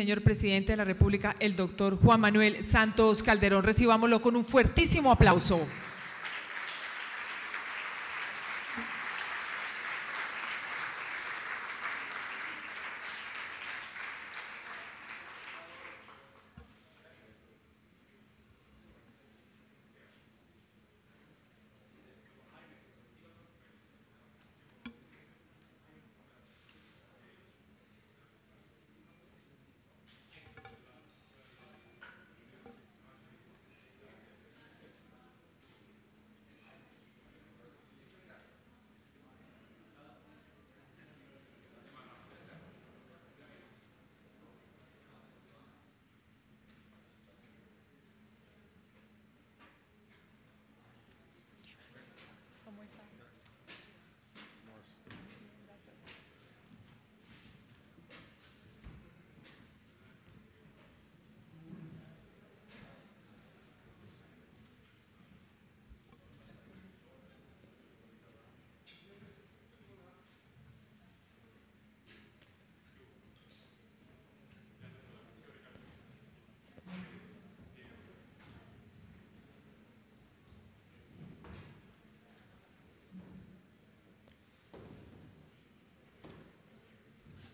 Señor presidente de la República, el doctor Juan Manuel Santos Calderón. Recibámoslo con un fuertísimo aplauso.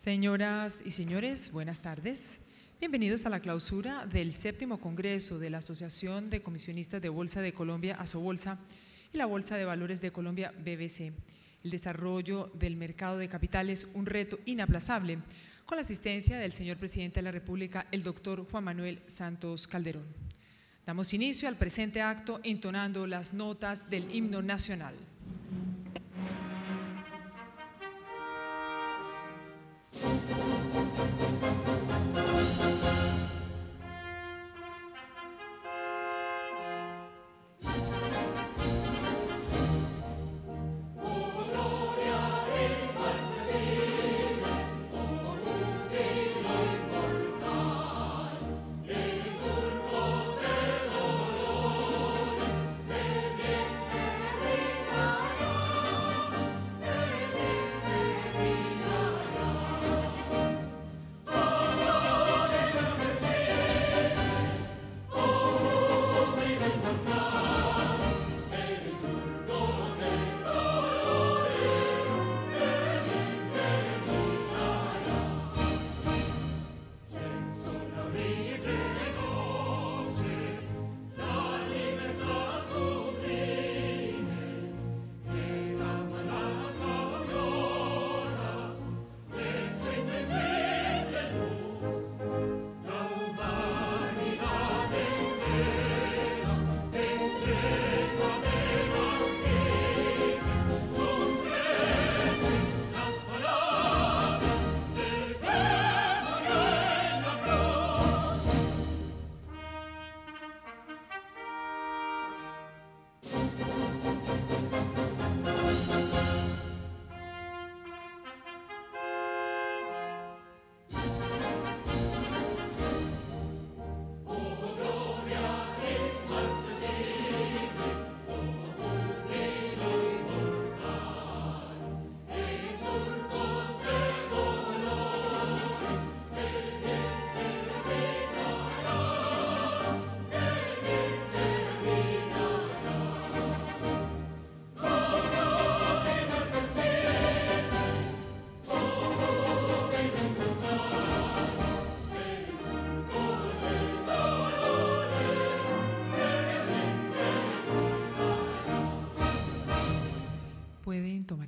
Señoras y señores, buenas tardes. Bienvenidos a la clausura del séptimo Congreso de la Asociación de Comisionistas de Bolsa de Colombia, ASOBOLSA, y la Bolsa de Valores de Colombia, BBC. El desarrollo del mercado de capitales, un reto inaplazable, con la asistencia del señor presidente de la República, el doctor Juan Manuel Santos Calderón. Damos inicio al presente acto entonando las notas del himno nacional.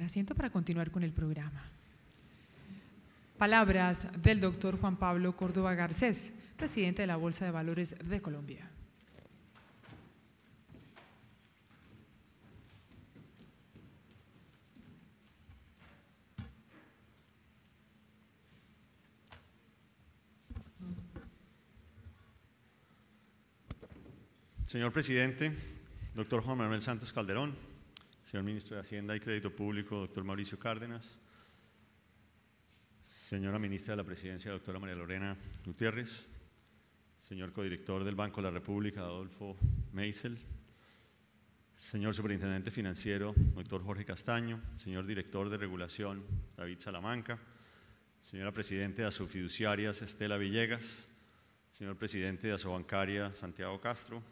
asiento para continuar con el programa. Palabras del doctor Juan Pablo Córdoba Garcés, presidente de la Bolsa de Valores de Colombia. Señor presidente, doctor Juan Manuel Santos Calderón, señor ministro de Hacienda y Crédito Público, doctor Mauricio Cárdenas, señora ministra de la Presidencia, doctora María Lorena Gutiérrez, señor codirector del Banco de la República, Adolfo Meisel, señor superintendente financiero, doctor Jorge Castaño, señor director de regulación, David Salamanca, señora presidente de Asofiduciarias, Estela Villegas, señor presidente de Asobancaria, Santiago Castro,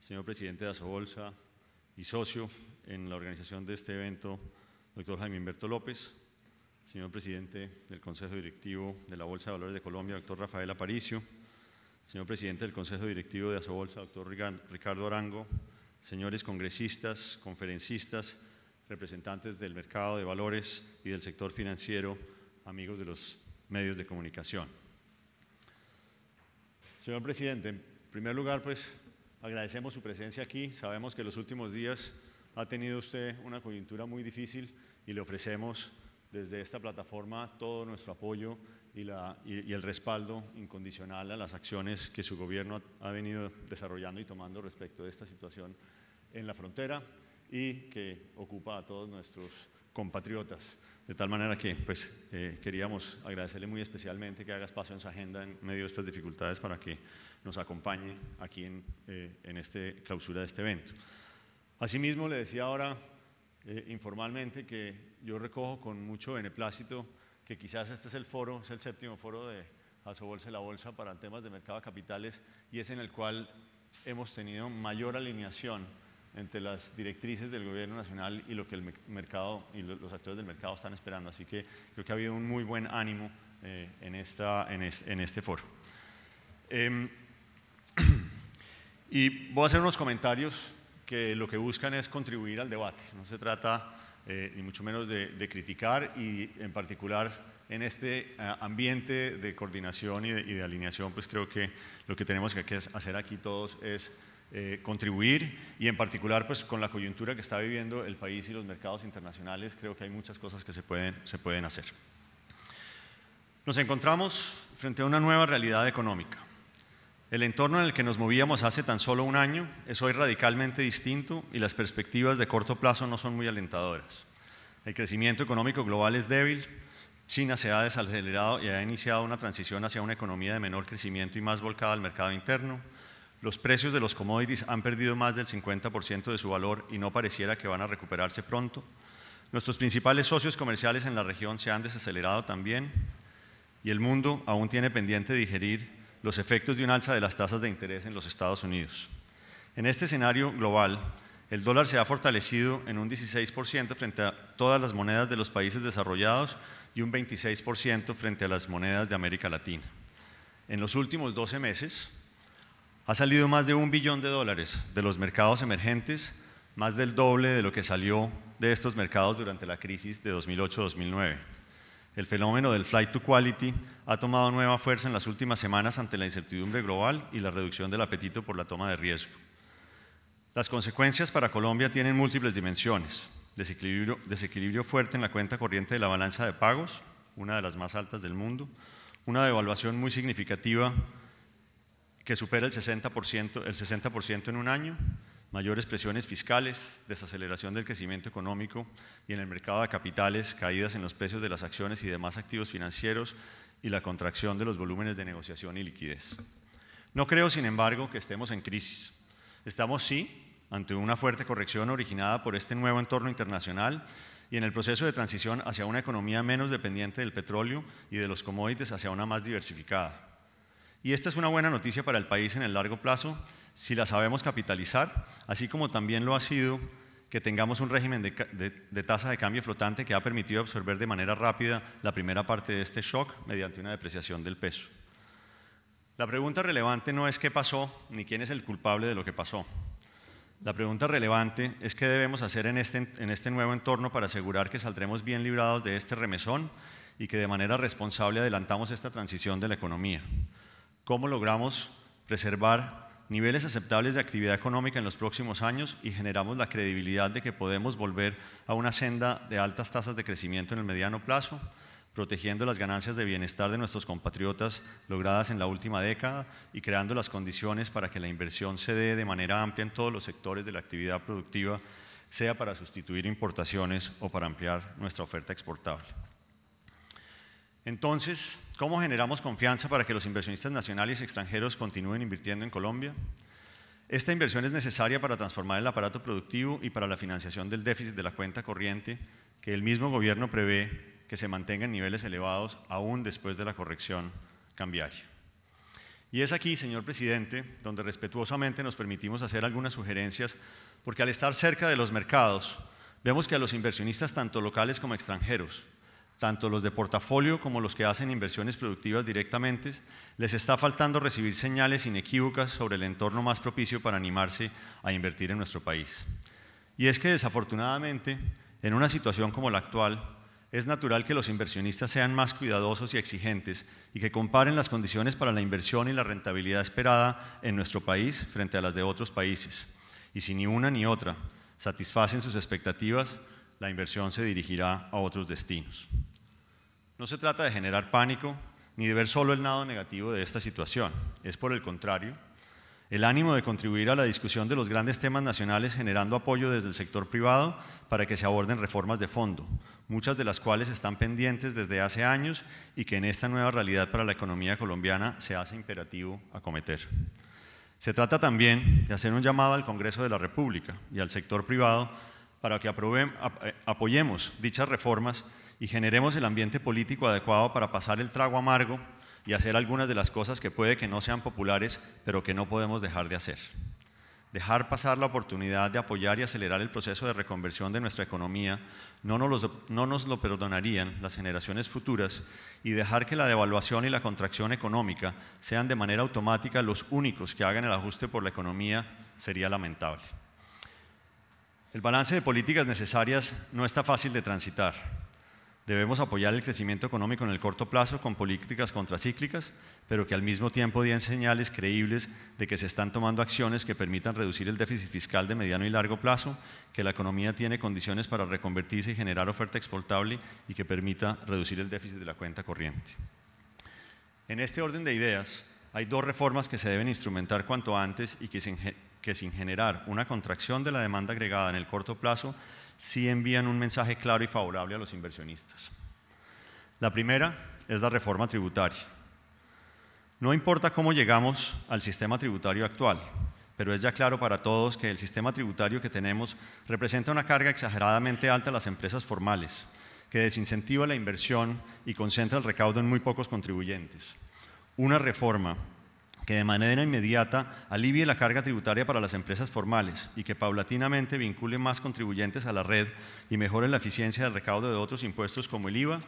señor presidente de Asobolsa y socio, en la organización de este evento, doctor Jaime Humberto López, señor presidente del Consejo Directivo de la Bolsa de Valores de Colombia, doctor Rafael Aparicio, señor presidente del Consejo Directivo de Asobolsa, doctor Ricardo Arango, señores congresistas, conferencistas, representantes del mercado de valores y del sector financiero, amigos de los medios de comunicación. Señor presidente, en primer lugar, pues agradecemos su presencia aquí. Sabemos que los últimos días ha tenido usted una coyuntura muy difícil y le ofrecemos desde esta plataforma todo nuestro apoyo y, el respaldo incondicional a las acciones que su gobierno ha, venido desarrollando y tomando respecto de esta situación en la frontera y que ocupa a todos nuestros compatriotas. De tal manera que pues, eh, queríamos agradecerle muy especialmente que haga espacio en su agenda en medio de estas dificultades para que nos acompañe aquí en, eh, en esta clausura de este evento. Asimismo, le decía ahora eh, informalmente que yo recojo con mucho beneplácito que quizás este es el foro, es el séptimo foro de Asobolsa y la Bolsa para temas de mercado de capitales y es en el cual hemos tenido mayor alineación entre las directrices del gobierno nacional y lo que el mercado y los actores del mercado están esperando. Así que creo que ha habido un muy buen ánimo eh, en, este foro. Em, y voy a hacer unos comentarios que lo que buscan es contribuir al debate. No se trata eh, ni mucho menos de, criticar y en particular en este eh, ambiente de coordinación y de, alineación, pues creo que lo que tenemos que hacer aquí todos es eh, contribuir y en particular pues con la coyuntura que está viviendo el país y los mercados internacionales, creo que hay muchas cosas que se pueden, se pueden hacer. Nos encontramos frente a una nueva realidad económica el entorno en el que nos movíamos hace tan solo un año es hoy radicalmente distinto y las perspectivas de corto plazo no son muy alentadoras. El crecimiento económico global es débil, China se ha desacelerado y ha iniciado una transición hacia una economía de menor crecimiento y más volcada al mercado interno, los precios de los commodities han perdido más del 50% de su valor y no pareciera que van a recuperarse pronto, nuestros principales socios comerciales en la región se han desacelerado también y el mundo aún tiene pendiente digerir los efectos de una alza de las tasas de interés en los Estados Unidos. En este escenario global, el dólar se ha fortalecido en un 16% frente a todas las monedas de los países desarrollados y un 26% frente a las monedas de América Latina. En los últimos 12 meses ha salido más de un billón de dólares de los mercados emergentes, más del doble de lo que salió de estos mercados durante la crisis de 2008-2009 el fenómeno del flight to quality ha tomado nueva fuerza en las últimas semanas ante la incertidumbre global y la reducción del apetito por la toma de riesgo. Las consecuencias para Colombia tienen múltiples dimensiones. Desequilibrio, fuerte en la cuenta corriente de la balanza de pagos, una de las más altas del mundo, una devaluación muy significativa que supera 60%, el 60 en un año, mayores presiones fiscales, desaceleración del crecimiento económico y en el mercado de capitales, caídas en los precios de las acciones y demás activos financieros y la contracción de los volúmenes de negociación y liquidez. No creo, sin embargo, que estemos en crisis. Estamos sí ante una fuerte corrección originada por este nuevo entorno internacional y en el proceso de transición hacia una economía menos dependiente del petróleo y de los commodities hacia una más diversificada. Y esta es una buena noticia para el país en el largo plazo si la sabemos capitalizar, así como también lo ha sido que tengamos un régimen de, tasa de cambio flotante que ha permitido absorber de manera rápida la primera parte de este shock mediante una depreciación del peso. La pregunta relevante no es qué pasó ni quién es el culpable de lo que pasó. La pregunta relevante es qué debemos hacer en este, en este nuevo entorno para asegurar que saldremos bien librados de este remesón y que de manera responsable adelantamos esta transición de la economía. ¿Cómo logramos preservar niveles aceptables de actividad económica en los próximos años y generamos la credibilidad de que podemos volver a una senda de altas tasas de crecimiento en el mediano plazo, protegiendo las ganancias de bienestar de nuestros compatriotas logradas en la última década y creando las condiciones para que la inversión se dé de manera amplia en todos los sectores de la actividad productiva, sea para sustituir importaciones o para ampliar nuestra oferta exportable. Entonces, ¿cómo generamos confianza para que los inversionistas nacionales y extranjeros continúen invirtiendo en Colombia? Esta inversión es necesaria para transformar el aparato productivo y para la financiación del déficit de la cuenta corriente que el mismo gobierno prevé que se mantenga en niveles elevados aún después de la corrección cambiaria. Y es aquí, señor presidente, donde respetuosamente nos permitimos hacer algunas sugerencias, porque al estar cerca de los mercados, vemos que a los inversionistas, tanto locales como extranjeros, tanto los de portafolio como los que hacen inversiones productivas directamente, les está faltando recibir señales inequívocas sobre el entorno más propicio para animarse a invertir en nuestro país. Y es que desafortunadamente, en una situación como la actual, es natural que los inversionistas sean más cuidadosos y exigentes y que comparen las condiciones para la inversión y la rentabilidad esperada en nuestro país frente a las de otros países. Y si ni una ni otra satisfacen sus expectativas, la inversión se dirigirá a otros destinos. No se trata de generar pánico ni de ver solo el lado negativo de esta situación. Es por el contrario, el ánimo de contribuir a la discusión de los grandes temas nacionales generando apoyo desde el sector privado para que se aborden reformas de fondo, muchas de las cuales están pendientes desde hace años y que en esta nueva realidad para la economía colombiana se hace imperativo acometer. Se trata también de hacer un llamado al Congreso de la República y al sector privado para que eh, apoyemos dichas reformas y generemos el ambiente político adecuado para pasar el trago amargo y hacer algunas de las cosas que puede que no sean populares, pero que no podemos dejar de hacer. Dejar pasar la oportunidad de apoyar y acelerar el proceso de reconversión de nuestra economía no nos lo perdonarían las generaciones futuras y dejar que la devaluación y la contracción económica sean de manera automática los únicos que hagan el ajuste por la economía sería lamentable. El balance de políticas necesarias no está fácil de transitar. Debemos apoyar el crecimiento económico en el corto plazo con políticas contracíclicas, pero que al mismo tiempo den señales creíbles de que se están tomando acciones que permitan reducir el déficit fiscal de mediano y largo plazo, que la economía tiene condiciones para reconvertirse y generar oferta exportable y que permita reducir el déficit de la cuenta corriente. En este orden de ideas, hay dos reformas que se deben instrumentar cuanto antes y que se que sin generar una contracción de la demanda agregada en el corto plazo, sí envían un mensaje claro y favorable a los inversionistas. La primera es la reforma tributaria. No importa cómo llegamos al sistema tributario actual, pero es ya claro para todos que el sistema tributario que tenemos representa una carga exageradamente alta a las empresas formales, que desincentiva la inversión y concentra el recaudo en muy pocos contribuyentes. Una reforma que de manera inmediata alivie la carga tributaria para las empresas formales y que paulatinamente vincule más contribuyentes a la red y mejore la eficiencia del recaudo de otros impuestos como el IVA,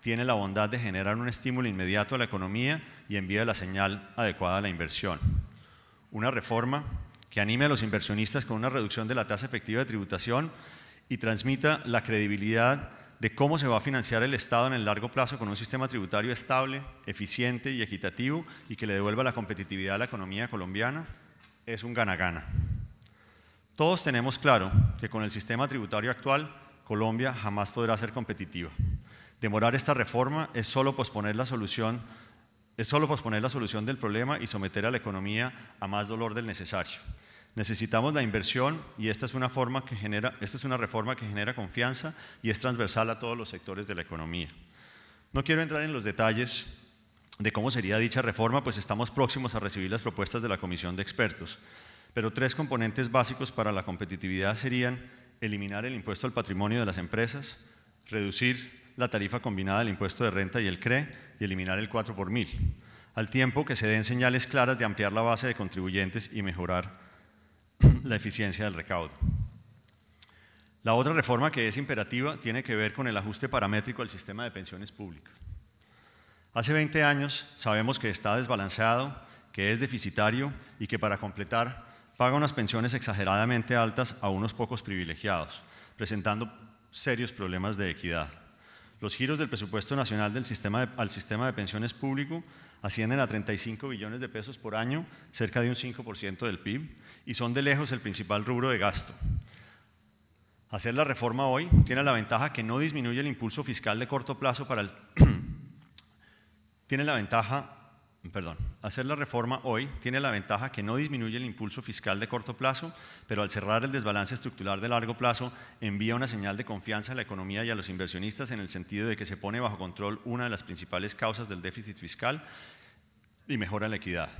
tiene la bondad de generar un estímulo inmediato a la economía y envía la señal adecuada a la inversión. Una reforma que anime a los inversionistas con una reducción de la tasa efectiva de tributación y transmita la credibilidad de cómo se va a financiar el Estado en el largo plazo con un sistema tributario estable, eficiente y equitativo y que le devuelva la competitividad a la economía colombiana, es un gana-gana. Todos tenemos claro que con el sistema tributario actual, Colombia jamás podrá ser competitiva. Demorar esta reforma es solo posponer la solución, es solo posponer la solución del problema y someter a la economía a más dolor del necesario. Necesitamos la inversión y esta es una, reforma que genera confianza y es transversal a todos los sectores de la economía. No quiero entrar en los detalles de cómo sería dicha reforma, pues estamos próximos a recibir las propuestas de la Comisión de Expertos, pero tres componentes básicos para la competitividad serían eliminar el impuesto al patrimonio de las empresas, reducir la tarifa combinada del impuesto de renta y el CRE y eliminar el 4 por mil, al tiempo que se den señales claras de ampliar la base de contribuyentes y mejorar la eficiencia del recaudo. La otra reforma que es imperativa tiene que ver con el ajuste paramétrico al sistema de pensiones públicas. Hace 20 años sabemos que está desbalanceado, que es deficitario y que para completar paga unas pensiones exageradamente altas a unos pocos privilegiados, presentando serios problemas de equidad. Los giros del presupuesto nacional al sistema de pensiones público ascienden a 35 billones de pesos por año, cerca de un 5% del PIB, y son de lejos el principal rubro de gasto. Hacer la reforma hoy tiene la ventaja que no disminuye el impulso fiscal de corto plazo para el... tiene la ventaja perdón, hacer la reforma hoy tiene la ventaja que no disminuye el impulso fiscal de corto plazo, pero al cerrar el desbalance estructural de largo plazo envía una señal de confianza a la economía y a los inversionistas en el sentido de que se pone bajo control una de las principales causas del déficit fiscal y mejora la equidad.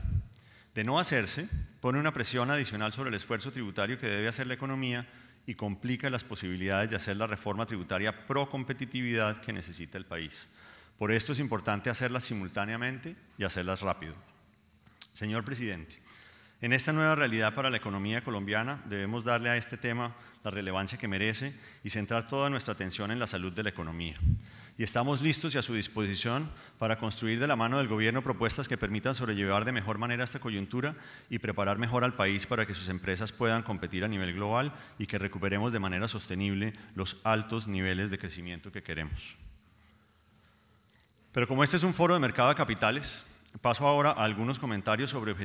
De no hacerse, pone una presión adicional sobre el esfuerzo tributario que debe hacer la economía y complica las posibilidades de hacer la reforma tributaria pro competitividad que necesita el país. Por esto es importante hacerlas simultáneamente y hacerlas rápido. Señor presidente, en esta nueva realidad para la economía colombiana debemos darle a este tema la relevancia que merece y centrar toda nuestra atención en la salud de la economía. Y estamos listos y a su disposición para construir de la mano del gobierno propuestas que permitan sobrellevar de mejor manera esta coyuntura y preparar mejor al país para que sus empresas puedan competir a nivel global y que recuperemos de manera sostenible los altos niveles de crecimiento que queremos. Pero como este es un foro de mercado de capitales, paso ahora a algunos comentarios sobre,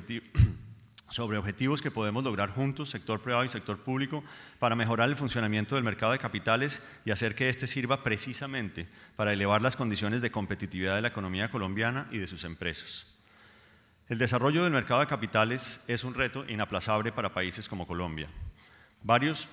sobre objetivos que podemos lograr juntos, sector privado y sector público, para mejorar el funcionamiento del mercado de capitales y hacer que este sirva precisamente para elevar las condiciones de competitividad de la economía colombiana y de sus empresas. El desarrollo del mercado de capitales es un reto inaplazable para países como Colombia. Varios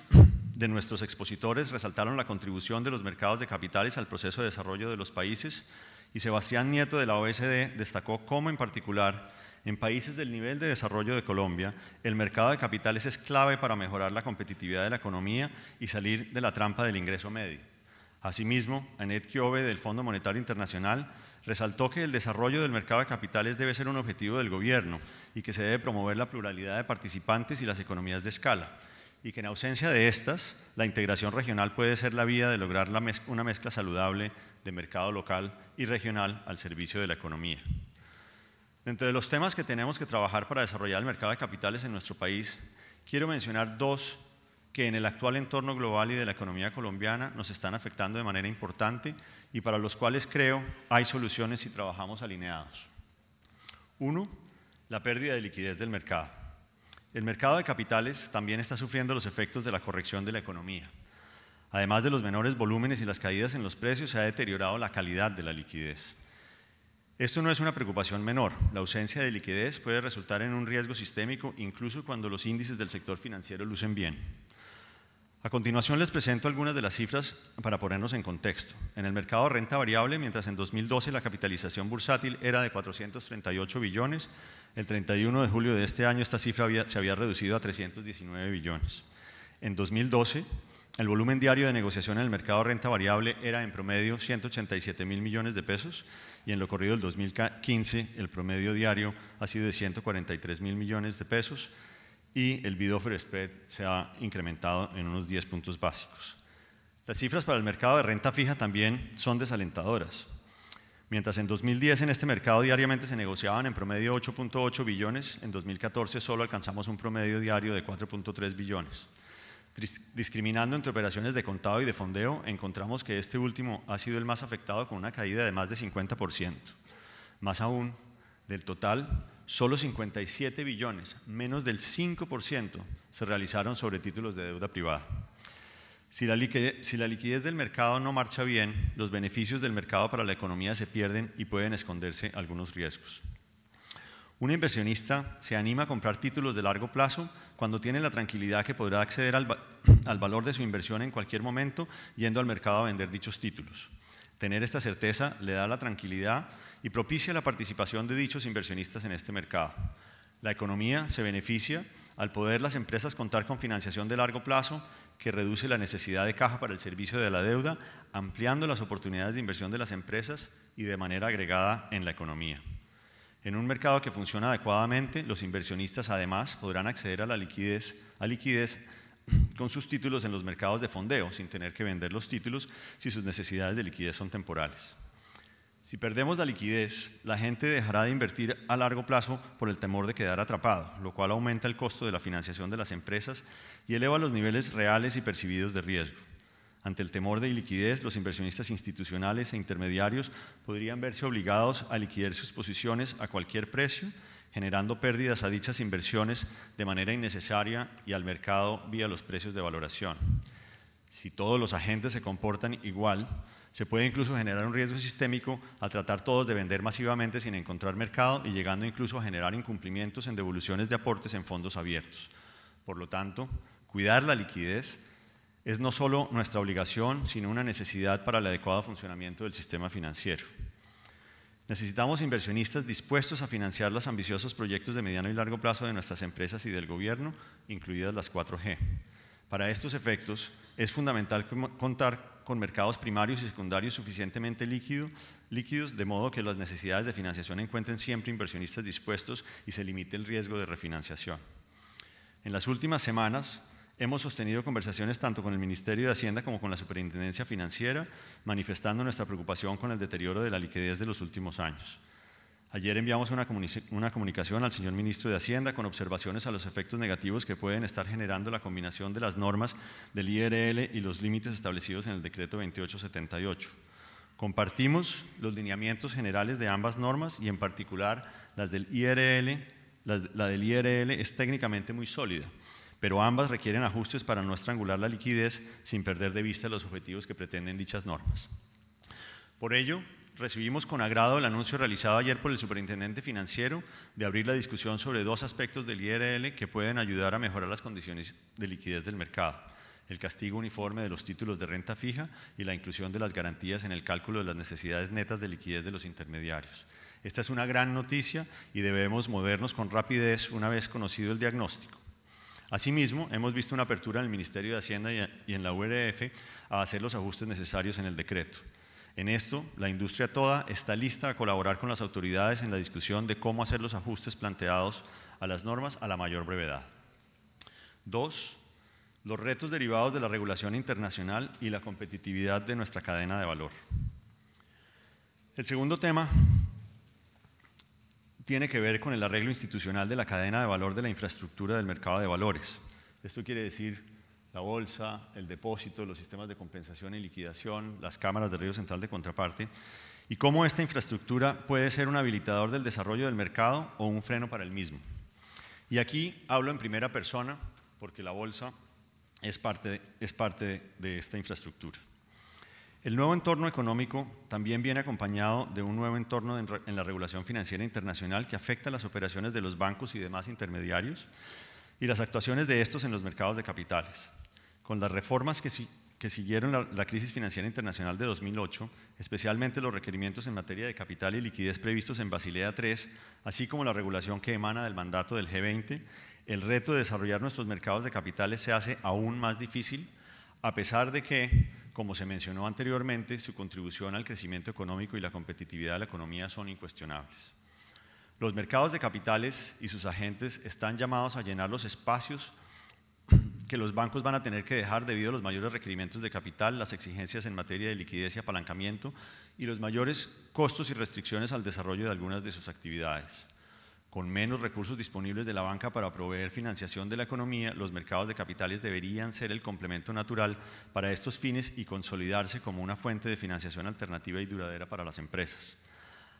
de nuestros expositores resaltaron la contribución de los mercados de capitales al proceso de desarrollo de los países, y Sebastián Nieto de la OSD destacó cómo en particular en países del nivel de desarrollo de Colombia, el mercado de capitales es clave para mejorar la competitividad de la economía y salir de la trampa del ingreso medio. Asimismo, Annette Kiobe del Fondo Monetario Internacional resaltó que el desarrollo del mercado de capitales debe ser un objetivo del gobierno y que se debe promover la pluralidad de participantes y las economías de escala, y que en ausencia de estas, la integración regional puede ser la vía de lograr una mezcla saludable de mercado local y regional al servicio de la economía. Dentro de los temas que tenemos que trabajar para desarrollar el mercado de capitales en nuestro país, quiero mencionar dos que en el actual entorno global y de la economía colombiana nos están afectando de manera importante y para los cuales creo hay soluciones si trabajamos alineados. Uno, la pérdida de liquidez del mercado. El mercado de capitales también está sufriendo los efectos de la corrección de la economía. Además de los menores volúmenes y las caídas en los precios, se ha deteriorado la calidad de la liquidez. Esto no es una preocupación menor. La ausencia de liquidez puede resultar en un riesgo sistémico incluso cuando los índices del sector financiero lucen bien. A continuación les presento algunas de las cifras para ponernos en contexto. En el mercado de renta variable, mientras en 2012 la capitalización bursátil era de 438 billones, el 31 de julio de este año esta cifra se había reducido a 319 billones. En 2012, el volumen diario de negociación en el mercado de renta variable era en promedio 187 mil millones de pesos y en lo corrido del 2015 el promedio diario ha sido de 143 mil millones de pesos y el bid offer spread se ha incrementado en unos 10 puntos básicos. Las cifras para el mercado de renta fija también son desalentadoras. Mientras en 2010 en este mercado diariamente se negociaban en promedio 8.8 billones, en 2014 solo alcanzamos un promedio diario de 4.3 billones. Discriminando entre operaciones de contado y de fondeo, encontramos que este último ha sido el más afectado con una caída de más de 50%. Más aún, del total, solo 57 billones, menos del 5%, se realizaron sobre títulos de deuda privada. Si la, si la liquidez del mercado no marcha bien, los beneficios del mercado para la economía se pierden y pueden esconderse algunos riesgos. Un inversionista se anima a comprar títulos de largo plazo cuando tiene la tranquilidad que podrá acceder al, valor de su inversión en cualquier momento yendo al mercado a vender dichos títulos. Tener esta certeza le da la tranquilidad y propicia la participación de dichos inversionistas en este mercado. La economía se beneficia al poder las empresas contar con financiación de largo plazo que reduce la necesidad de caja para el servicio de la deuda, ampliando las oportunidades de inversión de las empresas y de manera agregada en la economía. En un mercado que funciona adecuadamente, los inversionistas además podrán acceder a la liquidez, liquidez con sus títulos en los mercados de fondeo, sin tener que vender los títulos si sus necesidades de liquidez son temporales. Si perdemos la liquidez, la gente dejará de invertir a largo plazo por el temor de quedar atrapado, lo cual aumenta el costo de la financiación de las empresas y eleva los niveles reales y percibidos de riesgo. Ante el temor de liquidez, los inversionistas institucionales e intermediarios podrían verse obligados a liquidar sus posiciones a cualquier precio, generando pérdidas a dichas inversiones de manera innecesaria y al mercado vía los precios de valoración. Si todos los agentes se comportan igual, se puede incluso generar un riesgo sistémico al tratar todos de vender masivamente sin encontrar mercado y llegando incluso a generar incumplimientos en devoluciones de aportes en fondos abiertos. Por lo tanto, cuidar la liquidez es no solo nuestra obligación, sino una necesidad para el adecuado funcionamiento del sistema financiero. Necesitamos inversionistas dispuestos a financiar los ambiciosos proyectos de mediano y largo plazo de nuestras empresas y del gobierno, incluidas las 4G. Para estos efectos, es fundamental contar con mercados primarios y secundarios suficientemente líquido, líquidos, de modo que las necesidades de financiación encuentren siempre inversionistas dispuestos y se limite el riesgo de refinanciación. En las últimas semanas, Hemos sostenido conversaciones tanto con el Ministerio de Hacienda como con la Superintendencia Financiera, manifestando nuestra preocupación con el deterioro de la liquidez de los últimos años. Ayer enviamos una, comunicación al señor ministro de Hacienda con observaciones a los efectos negativos que pueden estar generando la combinación de las normas del IRL y los límites establecidos en el decreto 2878. Compartimos los lineamientos generales de ambas normas y en particular las del IRL, la del IRL es técnicamente muy sólida pero ambas requieren ajustes para no estrangular la liquidez sin perder de vista los objetivos que pretenden dichas normas. Por ello, recibimos con agrado el anuncio realizado ayer por el superintendente financiero de abrir la discusión sobre dos aspectos del IRL que pueden ayudar a mejorar las condiciones de liquidez del mercado, el castigo uniforme de los títulos de renta fija y la inclusión de las garantías en el cálculo de las necesidades netas de liquidez de los intermediarios. Esta es una gran noticia y debemos movernos con rapidez una vez conocido el diagnóstico. Asimismo, hemos visto una apertura en el Ministerio de Hacienda y en la URF a hacer los ajustes necesarios en el decreto. En esto, la industria toda está lista a colaborar con las autoridades en la discusión de cómo hacer los ajustes planteados a las normas a la mayor brevedad. Dos, los retos derivados de la regulación internacional y la competitividad de nuestra cadena de valor. El segundo tema tiene que ver con el arreglo institucional de la cadena de valor de la infraestructura del mercado de valores. Esto quiere decir la bolsa, el depósito, los sistemas de compensación y liquidación, las cámaras de riesgo central de contraparte, y cómo esta infraestructura puede ser un habilitador del desarrollo del mercado o un freno para el mismo. Y aquí hablo en primera persona, porque la bolsa es parte, es parte de esta infraestructura. El nuevo entorno económico también viene acompañado de un nuevo entorno en la regulación financiera internacional que afecta las operaciones de los bancos y demás intermediarios y las actuaciones de estos en los mercados de capitales. Con las reformas que, siguieron la, la, crisis financiera internacional de 2008, especialmente los requerimientos en materia de capital y liquidez previstos en Basilea III, así como la regulación que emana del mandato del G20, el reto de desarrollar nuestros mercados de capitales se hace aún más difícil, a pesar de que como se mencionó anteriormente, su contribución al crecimiento económico y la competitividad de la economía son incuestionables. Los mercados de capitales y sus agentes están llamados a llenar los espacios que los bancos van a tener que dejar debido a los mayores requerimientos de capital, las exigencias en materia de liquidez y apalancamiento y los mayores costos y restricciones al desarrollo de algunas de sus actividades con menos recursos disponibles de la banca para proveer financiación de la economía, los mercados de capitales deberían ser el complemento natural para estos fines y consolidarse como una fuente de financiación alternativa y duradera para las empresas.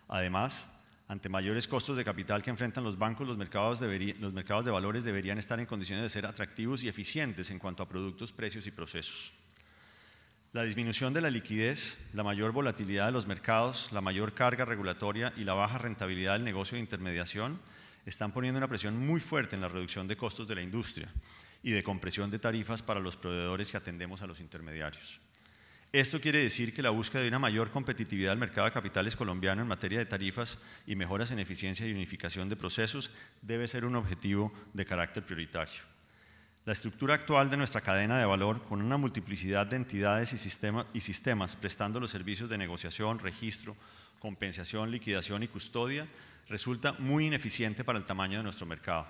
Además, ante mayores costos de capital que enfrentan los bancos, los mercados, los mercados de valores deberían estar en condiciones de ser atractivos y eficientes en cuanto a productos, precios y procesos. La disminución de la liquidez, la mayor volatilidad de los mercados, la mayor carga regulatoria y la baja rentabilidad del negocio de intermediación están poniendo una presión muy fuerte en la reducción de costos de la industria y de compresión de tarifas para los proveedores que atendemos a los intermediarios. Esto quiere decir que la búsqueda de una mayor competitividad del mercado de capitales colombiano en materia de tarifas y mejoras en eficiencia y unificación de procesos debe ser un objetivo de carácter prioritario. La estructura actual de nuestra cadena de valor, con una multiplicidad de entidades y, sistemas prestando los servicios de negociación, registro, compensación, liquidación y custodia, resulta muy ineficiente para el tamaño de nuestro mercado.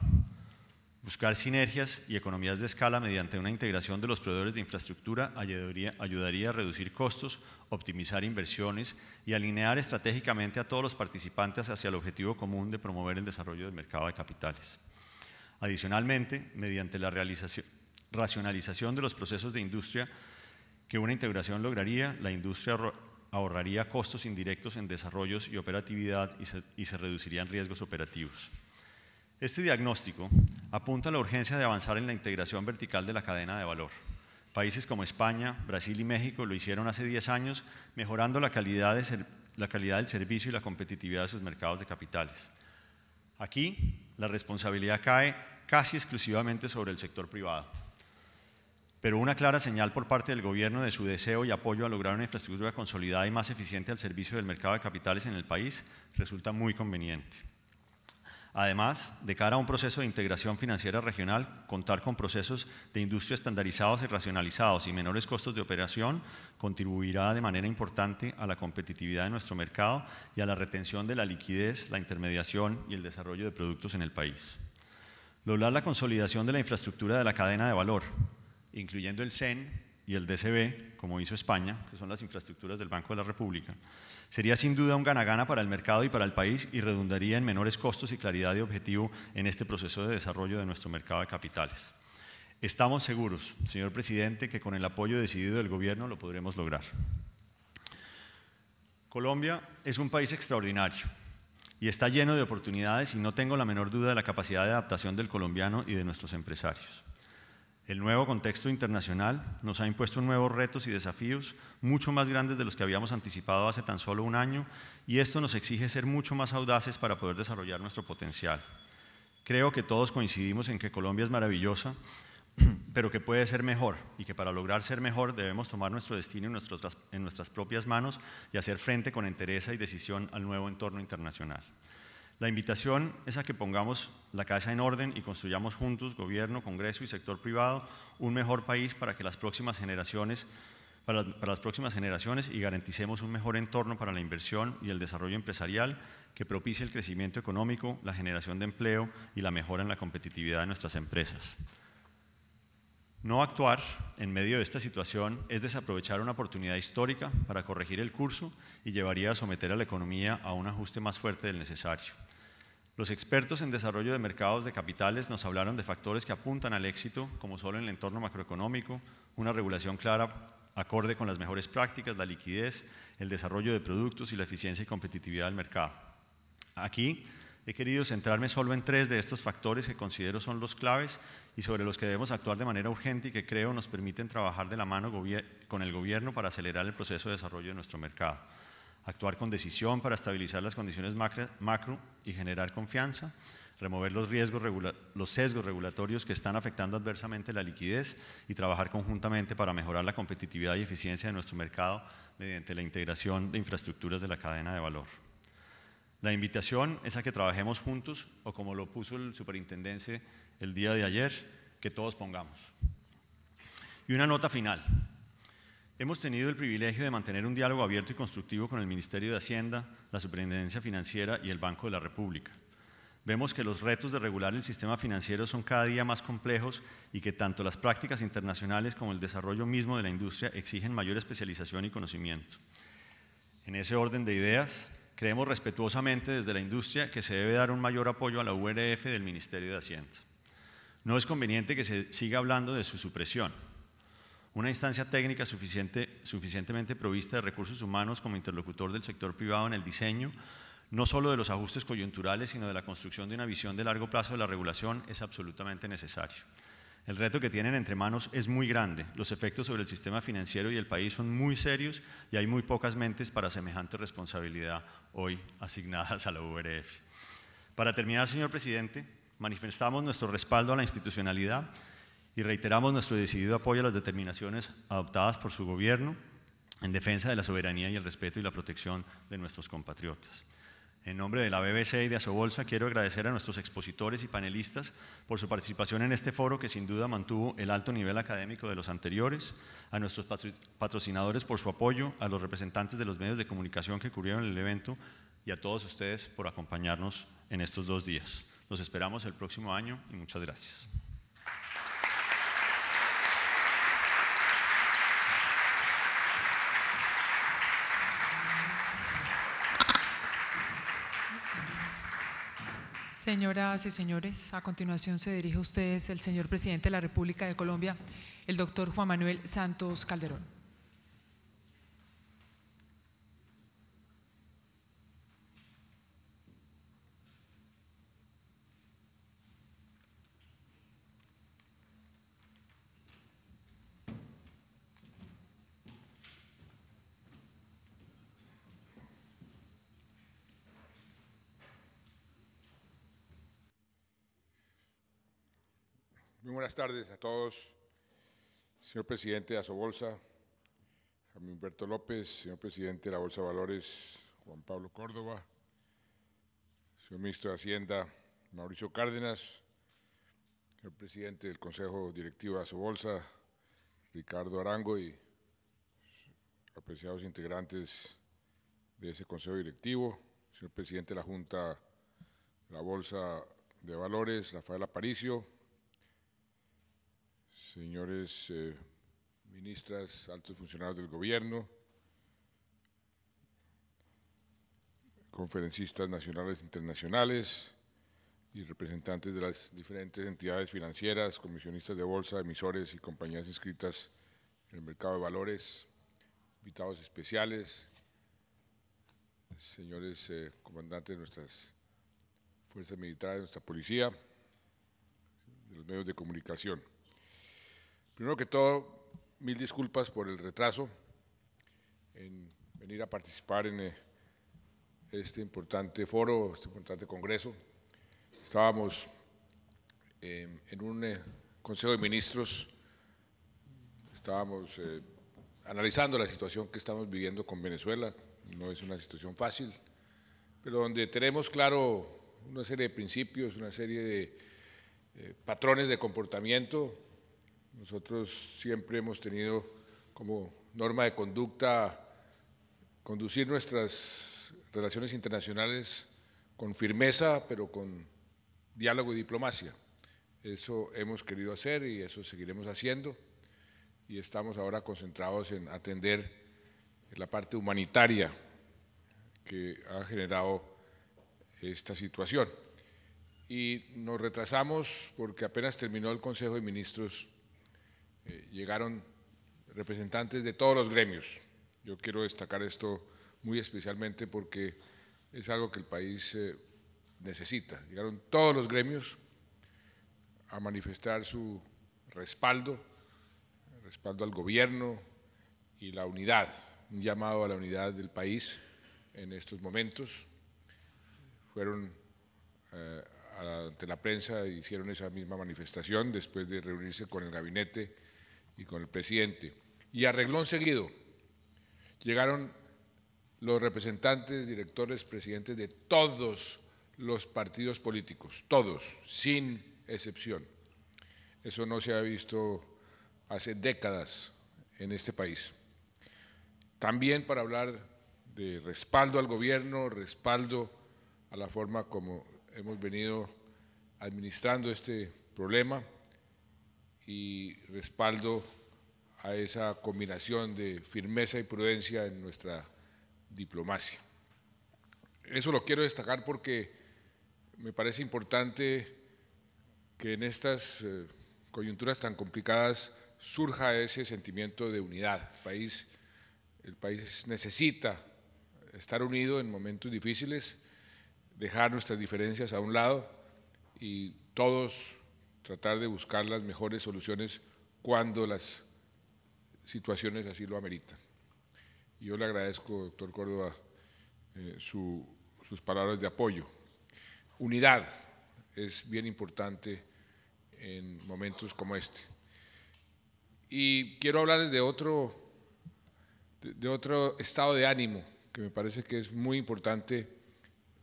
Buscar sinergias y economías de escala mediante una integración de los proveedores de infraestructura ayudaría, a reducir costos, optimizar inversiones y alinear estratégicamente a todos los participantes hacia el objetivo común de promover el desarrollo del mercado de capitales. Adicionalmente, mediante la racionalización de los procesos de industria que una integración lograría, la industria ahorraría costos indirectos en desarrollos y operatividad y se, reducirían riesgos operativos. Este diagnóstico apunta a la urgencia de avanzar en la integración vertical de la cadena de valor. Países como España, Brasil y México lo hicieron hace 10 años, mejorando la calidad, la calidad del servicio y la competitividad de sus mercados de capitales. Aquí la responsabilidad cae casi exclusivamente sobre el sector privado. Pero una clara señal por parte del gobierno de su deseo y apoyo a lograr una infraestructura consolidada y más eficiente al servicio del mercado de capitales en el país resulta muy conveniente. Además, de cara a un proceso de integración financiera regional, contar con procesos de industria estandarizados y racionalizados y menores costos de operación contribuirá de manera importante a la competitividad de nuestro mercado y a la retención de la liquidez, la intermediación y el desarrollo de productos en el país. Lograr la consolidación de la infraestructura de la cadena de valor, incluyendo el CEN y el DCB, como hizo España, que son las infraestructuras del Banco de la República, sería sin duda un ganagana -gana para el mercado y para el país y redundaría en menores costos y claridad de objetivo en este proceso de desarrollo de nuestro mercado de capitales. Estamos seguros, señor presidente, que con el apoyo decidido del gobierno lo podremos lograr. Colombia es un país extraordinario y está lleno de oportunidades y no tengo la menor duda de la capacidad de adaptación del colombiano y de nuestros empresarios. El nuevo contexto internacional nos ha impuesto nuevos retos y desafíos mucho más grandes de los que habíamos anticipado hace tan solo un año y esto nos exige ser mucho más audaces para poder desarrollar nuestro potencial. Creo que todos coincidimos en que Colombia es maravillosa, pero que puede ser mejor y que para lograr ser mejor debemos tomar nuestro destino en, nuestras propias manos y hacer frente con entereza y decisión al nuevo entorno internacional. La invitación es a que pongamos la casa en orden y construyamos juntos, gobierno, Congreso y sector privado, un mejor país para que las próximas generaciones las próximas generaciones y garanticemos un mejor entorno para la inversión y el desarrollo empresarial que propicie el crecimiento económico, la generación de empleo y la mejora en la competitividad de nuestras empresas. No actuar en medio de esta situación es desaprovechar una oportunidad histórica para corregir el curso y llevaría a someter a la economía a un ajuste más fuerte del necesario. Los expertos en desarrollo de mercados de capitales nos hablaron de factores que apuntan al éxito, como solo en el entorno macroeconómico, una regulación clara acorde con las mejores prácticas, la liquidez, el desarrollo de productos y la eficiencia y competitividad del mercado. Aquí he querido centrarme solo en tres de estos factores que considero son los claves y sobre los que debemos actuar de manera urgente y que creo nos permiten trabajar de la mano con el gobierno para acelerar el proceso de desarrollo de nuestro mercado actuar con decisión para estabilizar las condiciones macro, y generar confianza, remover los, riesgos los sesgos regulatorios que están afectando adversamente la liquidez y trabajar conjuntamente para mejorar la competitividad y eficiencia de nuestro mercado mediante la integración de infraestructuras de la cadena de valor. La invitación es a que trabajemos juntos o como lo puso el superintendente el día de ayer, que todos pongamos. Y una nota final. Hemos tenido el privilegio de mantener un diálogo abierto y constructivo con el Ministerio de Hacienda, la Superintendencia Financiera y el Banco de la República. Vemos que los retos de regular el sistema financiero son cada día más complejos y que tanto las prácticas internacionales como el desarrollo mismo de la industria exigen mayor especialización y conocimiento. En ese orden de ideas, creemos respetuosamente desde la industria que se debe dar un mayor apoyo a la URF del Ministerio de Hacienda. No es conveniente que se siga hablando de su supresión una instancia técnica suficiente, suficientemente provista de recursos humanos como interlocutor del sector privado en el diseño, no solo de los ajustes coyunturales, sino de la construcción de una visión de largo plazo de la regulación es absolutamente necesario. El reto que tienen entre manos es muy grande, los efectos sobre el sistema financiero y el país son muy serios y hay muy pocas mentes para semejante responsabilidad hoy asignadas a la URF. Para terminar, señor presidente, manifestamos nuestro respaldo a la institucionalidad y reiteramos nuestro decidido apoyo a las determinaciones adoptadas por su gobierno en defensa de la soberanía y el respeto y la protección de nuestros compatriotas. En nombre de la BBC y de Asobolsa, quiero agradecer a nuestros expositores y panelistas por su participación en este foro que sin duda mantuvo el alto nivel académico de los anteriores, a nuestros patrocinadores por su apoyo, a los representantes de los medios de comunicación que cubrieron el evento y a todos ustedes por acompañarnos en estos dos días. Los esperamos el próximo año y muchas gracias. Señoras y señores, a continuación se dirige a ustedes el señor presidente de la República de Colombia, el doctor Juan Manuel Santos Calderón. Muy buenas tardes a todos. Señor presidente de Asobolsa, Jaime Humberto López, señor presidente de la Bolsa de Valores, Juan Pablo Córdoba, señor ministro de Hacienda, Mauricio Cárdenas, señor presidente del Consejo Directivo de Asobolsa, Ricardo Arango y apreciados integrantes de ese Consejo Directivo, señor presidente de la Junta de la Bolsa de Valores, Rafael Aparicio, señores eh, ministras, altos funcionarios del gobierno, conferencistas nacionales e internacionales y representantes de las diferentes entidades financieras, comisionistas de bolsa, emisores y compañías inscritas en el mercado de valores, invitados especiales, señores eh, comandantes de nuestras fuerzas militares, de nuestra policía, de los medios de comunicación. Primero que todo, mil disculpas por el retraso en venir a participar en eh, este importante foro, este importante congreso. Estábamos em, en un eh, Consejo de Ministros, estábamos eh, analizando la situación que estamos viviendo con Venezuela. No es una situación fácil, pero donde tenemos claro una serie de principios, una serie de patrones de comportamiento nosotros siempre hemos tenido como norma de conducta conducir nuestras relaciones internacionales con firmeza, pero con diálogo y diplomacia. Eso hemos querido hacer y eso seguiremos haciendo. Y estamos ahora concentrados en atender la parte humanitaria que ha generado esta situación. Y nos retrasamos porque apenas terminó el Consejo de Ministros eh, llegaron representantes de todos los gremios. Yo quiero destacar esto muy especialmente porque es algo que el país eh, necesita. Llegaron todos los gremios a manifestar su respaldo, respaldo al gobierno y la unidad, un llamado a la unidad del país en estos momentos. Fueron eh, ante la prensa, hicieron esa misma manifestación después de reunirse con el gabinete y con el presidente. Y arreglón seguido llegaron los representantes, directores, presidentes de todos los partidos políticos, todos, sin excepción. Eso no se ha visto hace décadas en este país. También para hablar de respaldo al gobierno, respaldo a la forma como hemos venido administrando este problema y respaldo a esa combinación de firmeza y prudencia en nuestra diplomacia. Eso lo quiero destacar porque me parece importante que en estas eh, coyunturas tan complicadas surja ese sentimiento de unidad. El país, el país necesita estar unido en momentos difíciles, dejar nuestras diferencias a un lado y todos tratar de buscar las mejores soluciones cuando las situaciones así lo ameritan. Yo le agradezco, doctor Córdoba, eh, sus palabras de apoyo. Unidad es bien importante en momentos como este. Y quiero hablarles de otro, de otro estado de ánimo que me parece que es muy importante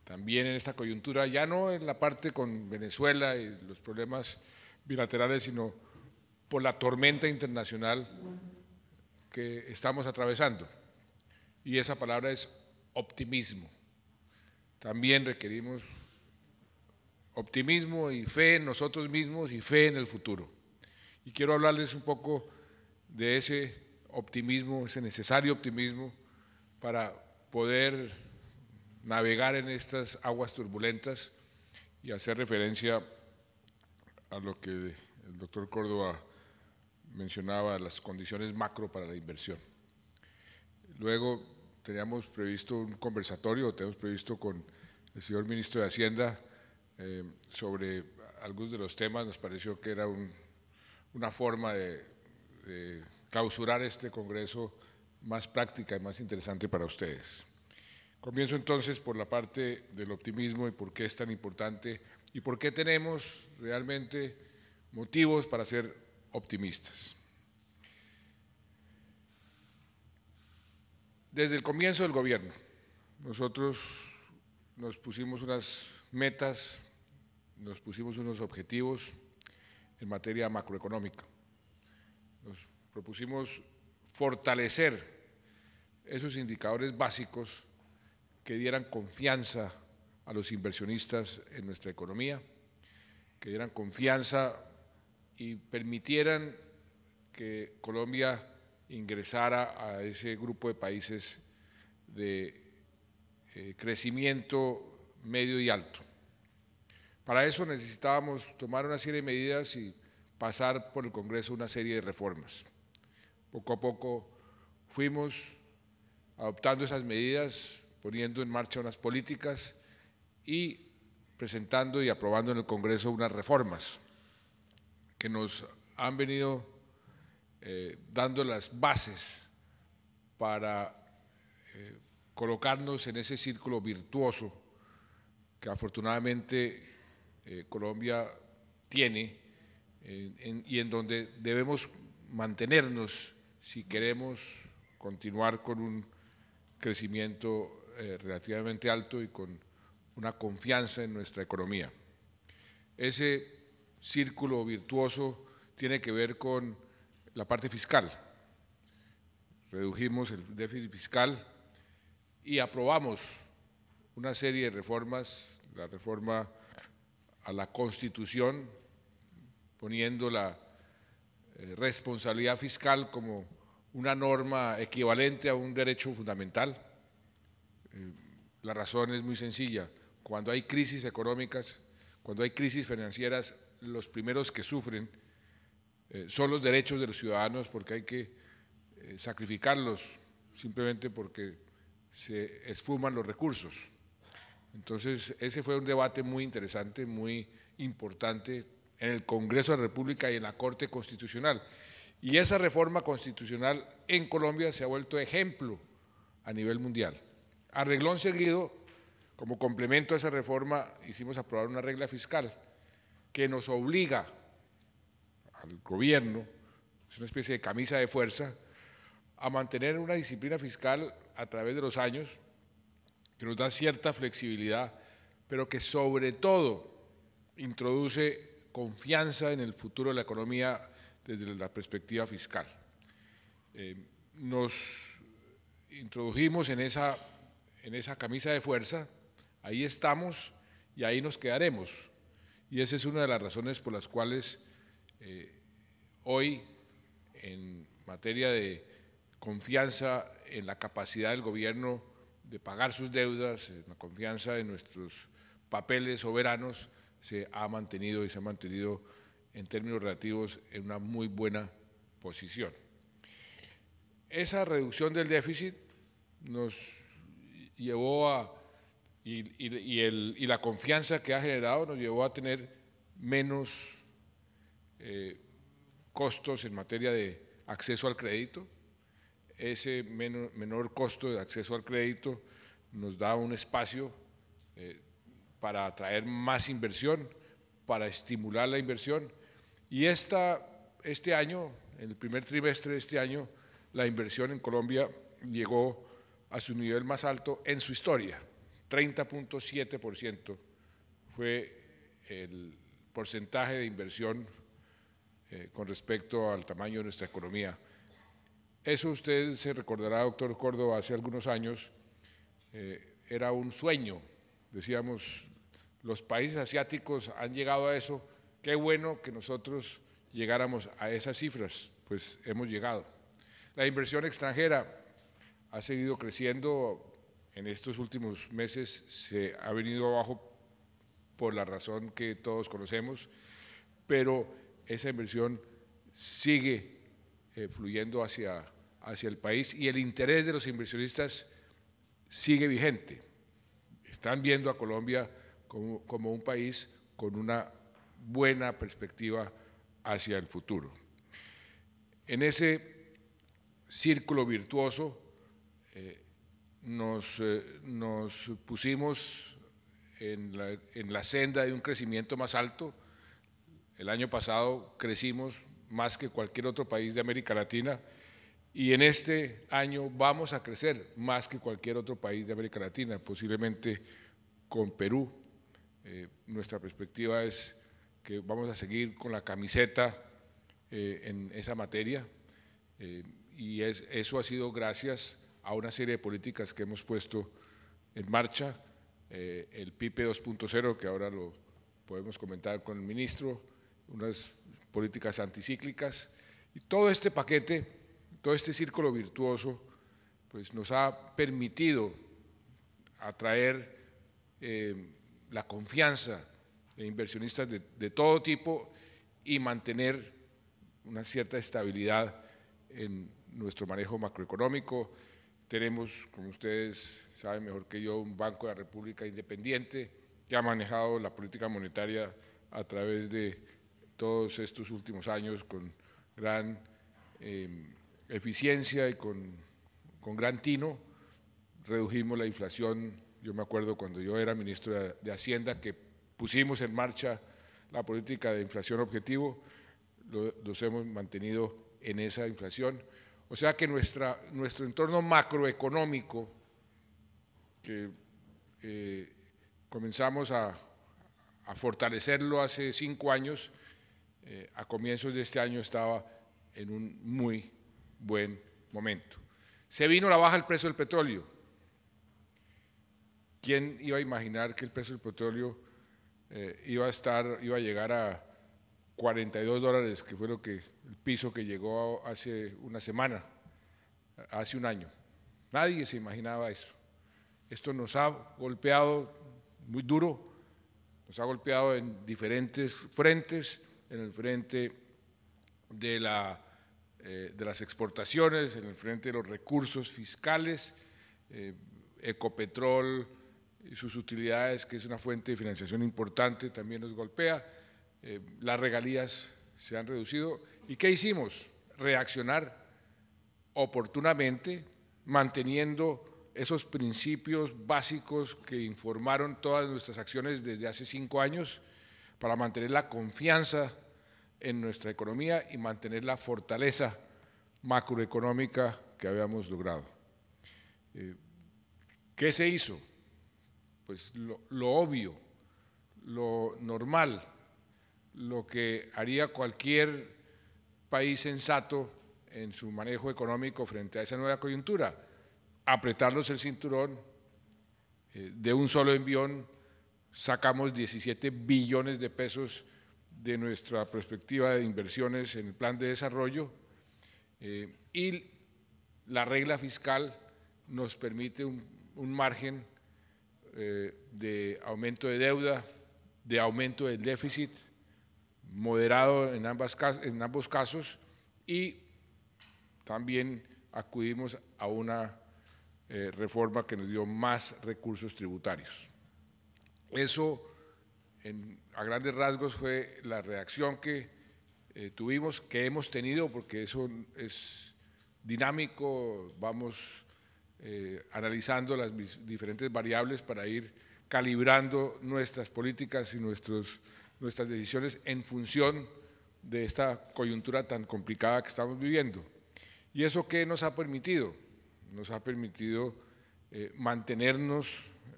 también en esta coyuntura, ya no en la parte con Venezuela y los problemas bilaterales, sino por la tormenta internacional que estamos atravesando. Y esa palabra es optimismo. También requerimos optimismo y fe en nosotros mismos y fe en el futuro. Y quiero hablarles un poco de ese optimismo, ese necesario optimismo para poder navegar en estas aguas turbulentas y hacer referencia a lo que el doctor Córdoba mencionaba, las condiciones macro para la inversión. Luego teníamos previsto un conversatorio, tenemos previsto con el señor ministro de Hacienda eh, sobre algunos de los temas, nos pareció que era una forma de, de clausurar este Congreso más práctica y más interesante para ustedes. Comienzo entonces por la parte del optimismo y por qué es tan importante y por qué tenemos realmente motivos para ser optimistas. Desde el comienzo del gobierno, nosotros nos pusimos unas metas, nos pusimos unos objetivos en materia macroeconómica. Nos propusimos fortalecer esos indicadores básicos que dieran confianza a los inversionistas en nuestra economía, que dieran confianza y permitieran que Colombia ingresara a ese grupo de países de eh, crecimiento medio y alto. Para eso necesitábamos tomar una serie de medidas y pasar por el Congreso una serie de reformas. Poco a poco fuimos adoptando esas medidas, poniendo en marcha unas políticas y presentando y aprobando en el Congreso unas reformas que nos han venido eh, dando las bases para eh, colocarnos en ese círculo virtuoso que afortunadamente eh, Colombia tiene y en donde debemos mantenernos si queremos continuar con un crecimiento eh, relativamente alto y con una confianza en nuestra economía. Ese círculo virtuoso tiene que ver con la parte fiscal. Redujimos el déficit fiscal y aprobamos una serie de reformas, la reforma a la Constitución, poniendo la eh, responsabilidad fiscal como una norma equivalente a un derecho fundamental Mm, la razón es muy sencilla. Cuando hay crisis económicas, cuando hay crisis financieras, los primeros que sufren eh, son los derechos de los ciudadanos porque hay que eh, sacrificarlos simplemente porque se esfuman los recursos. Entonces, ese fue un debate muy interesante, muy importante en el Congreso de la República y en la Corte Constitucional. Y esa reforma constitucional en Colombia se ha vuelto ejemplo a nivel mundial. Arreglón seguido, como complemento a esa reforma, hicimos aprobar una regla fiscal que nos obliga al gobierno, es una especie de camisa de fuerza, a mantener una disciplina fiscal a través de los años que nos da cierta flexibilidad, pero que sobre todo introduce confianza en el futuro de la economía desde la perspectiva fiscal. Eh, nos introdujimos en esa en esa camisa de fuerza, ahí estamos y ahí nos quedaremos. Y esa es una de las razones por las cuales eh, hoy, en materia de confianza en la capacidad del gobierno de pagar sus deudas, en la confianza en nuestros papeles soberanos, se ha mantenido y se ha mantenido en términos relativos en una muy buena posición. Esa reducción del déficit nos llevó a, y, el, y, la confianza que ha generado nos llevó a tener menos eh, costos en materia de acceso al crédito. Ese menor, costo de acceso al crédito nos da un espacio eh, para atraer más inversión, para estimular la inversión. Y esta, este año, en el primer trimestre de este año, la inversión en Colombia llegó a su nivel más alto en su historia. 30.7% fue el porcentaje de inversión eh, con respecto al tamaño de nuestra economía. Eso usted se recordará, doctor Córdoba, hace algunos años eh, era un sueño. Decíamos, los países asiáticos han llegado a eso, qué bueno que nosotros llegáramos a esas cifras, pues hemos llegado. La inversión extranjera, ha seguido creciendo, en estos últimos meses se ha venido abajo por la razón que todos conocemos, pero esa inversión sigue eh, fluyendo hacia, hacia el país y el interés de los inversionistas sigue vigente. Están viendo a Colombia como un país con una buena perspectiva hacia el futuro. En ese círculo virtuoso eh, nos, eh, nos, pusimos en la, senda de un crecimiento más alto. El año pasado crecimos más que cualquier otro país de América Latina y en este año vamos a crecer más que cualquier otro país de América Latina, posiblemente con Perú. Eh, nuestra perspectiva es que vamos a seguir con la camiseta en esa materia y es, eso ha sido gracias a una serie de políticas que hemos puesto en marcha, eh, el PIPE 2.0, que ahora lo podemos comentar con el ministro, unas políticas anticíclicas, y todo este paquete, todo este círculo virtuoso, pues nos ha permitido atraer eh, la confianza de inversionistas de, todo tipo y mantener una cierta estabilidad en nuestro manejo macroeconómico, tenemos, como ustedes saben mejor que yo, un Banco de la República independiente que ha manejado la política monetaria a través de todos estos últimos años con gran em, eficiencia y con, gran tino. Redujimos la inflación. Yo me acuerdo cuando yo era ministro de, Hacienda que pusimos en marcha la política de inflación objetivo. los hemos mantenido en esa inflación o sea que nuestro entorno macroeconómico, que eh, comenzamos a, fortalecerlo hace cinco años, eh, a comienzos de este año estaba en un muy buen momento. Se vino la baja del precio del petróleo. ¿Quién iba a imaginar que el precio del petróleo eh, iba a estar, iba a llegar a 42 dólares, que fue lo que, el piso que llegó hace una semana, hace un año. Nadie se imaginaba eso. Esto nos ha golpeado muy duro, nos ha golpeado en diferentes frentes, en el frente de, la, eh, de las exportaciones, en el frente de los recursos fiscales, eh, Ecopetrol y sus utilidades, que es una fuente de financiación importante, también nos golpea eh, las regalías se han reducido. ¿Y qué hicimos? Reaccionar oportunamente, manteniendo esos principios básicos que informaron todas nuestras acciones desde hace cinco años para mantener la confianza en nuestra economía y mantener la fortaleza macroeconómica que habíamos logrado. Eh, ¿Qué se hizo? Pues lo obvio, lo normal, lo que haría cualquier país sensato en su manejo económico frente a esa nueva coyuntura, apretarnos el cinturón eh, de un solo envión, sacamos 17 billones de pesos de nuestra perspectiva de inversiones en el plan de desarrollo eh, y la regla fiscal nos permite un, margen eh, de aumento de deuda, de aumento del déficit, moderado en, ambos casos y también acudimos a una eh, reforma que nos dio más recursos tributarios. Eso, a grandes rasgos, fue la reacción que eh, tuvimos, que hemos tenido, porque eso es dinámico, vamos eh, analizando las diferentes variables para ir calibrando nuestras políticas y nuestros nuestras decisiones en función de esta coyuntura tan complicada que estamos viviendo. ¿Y eso qué nos ha permitido? Nos ha permitido eh, mantenernos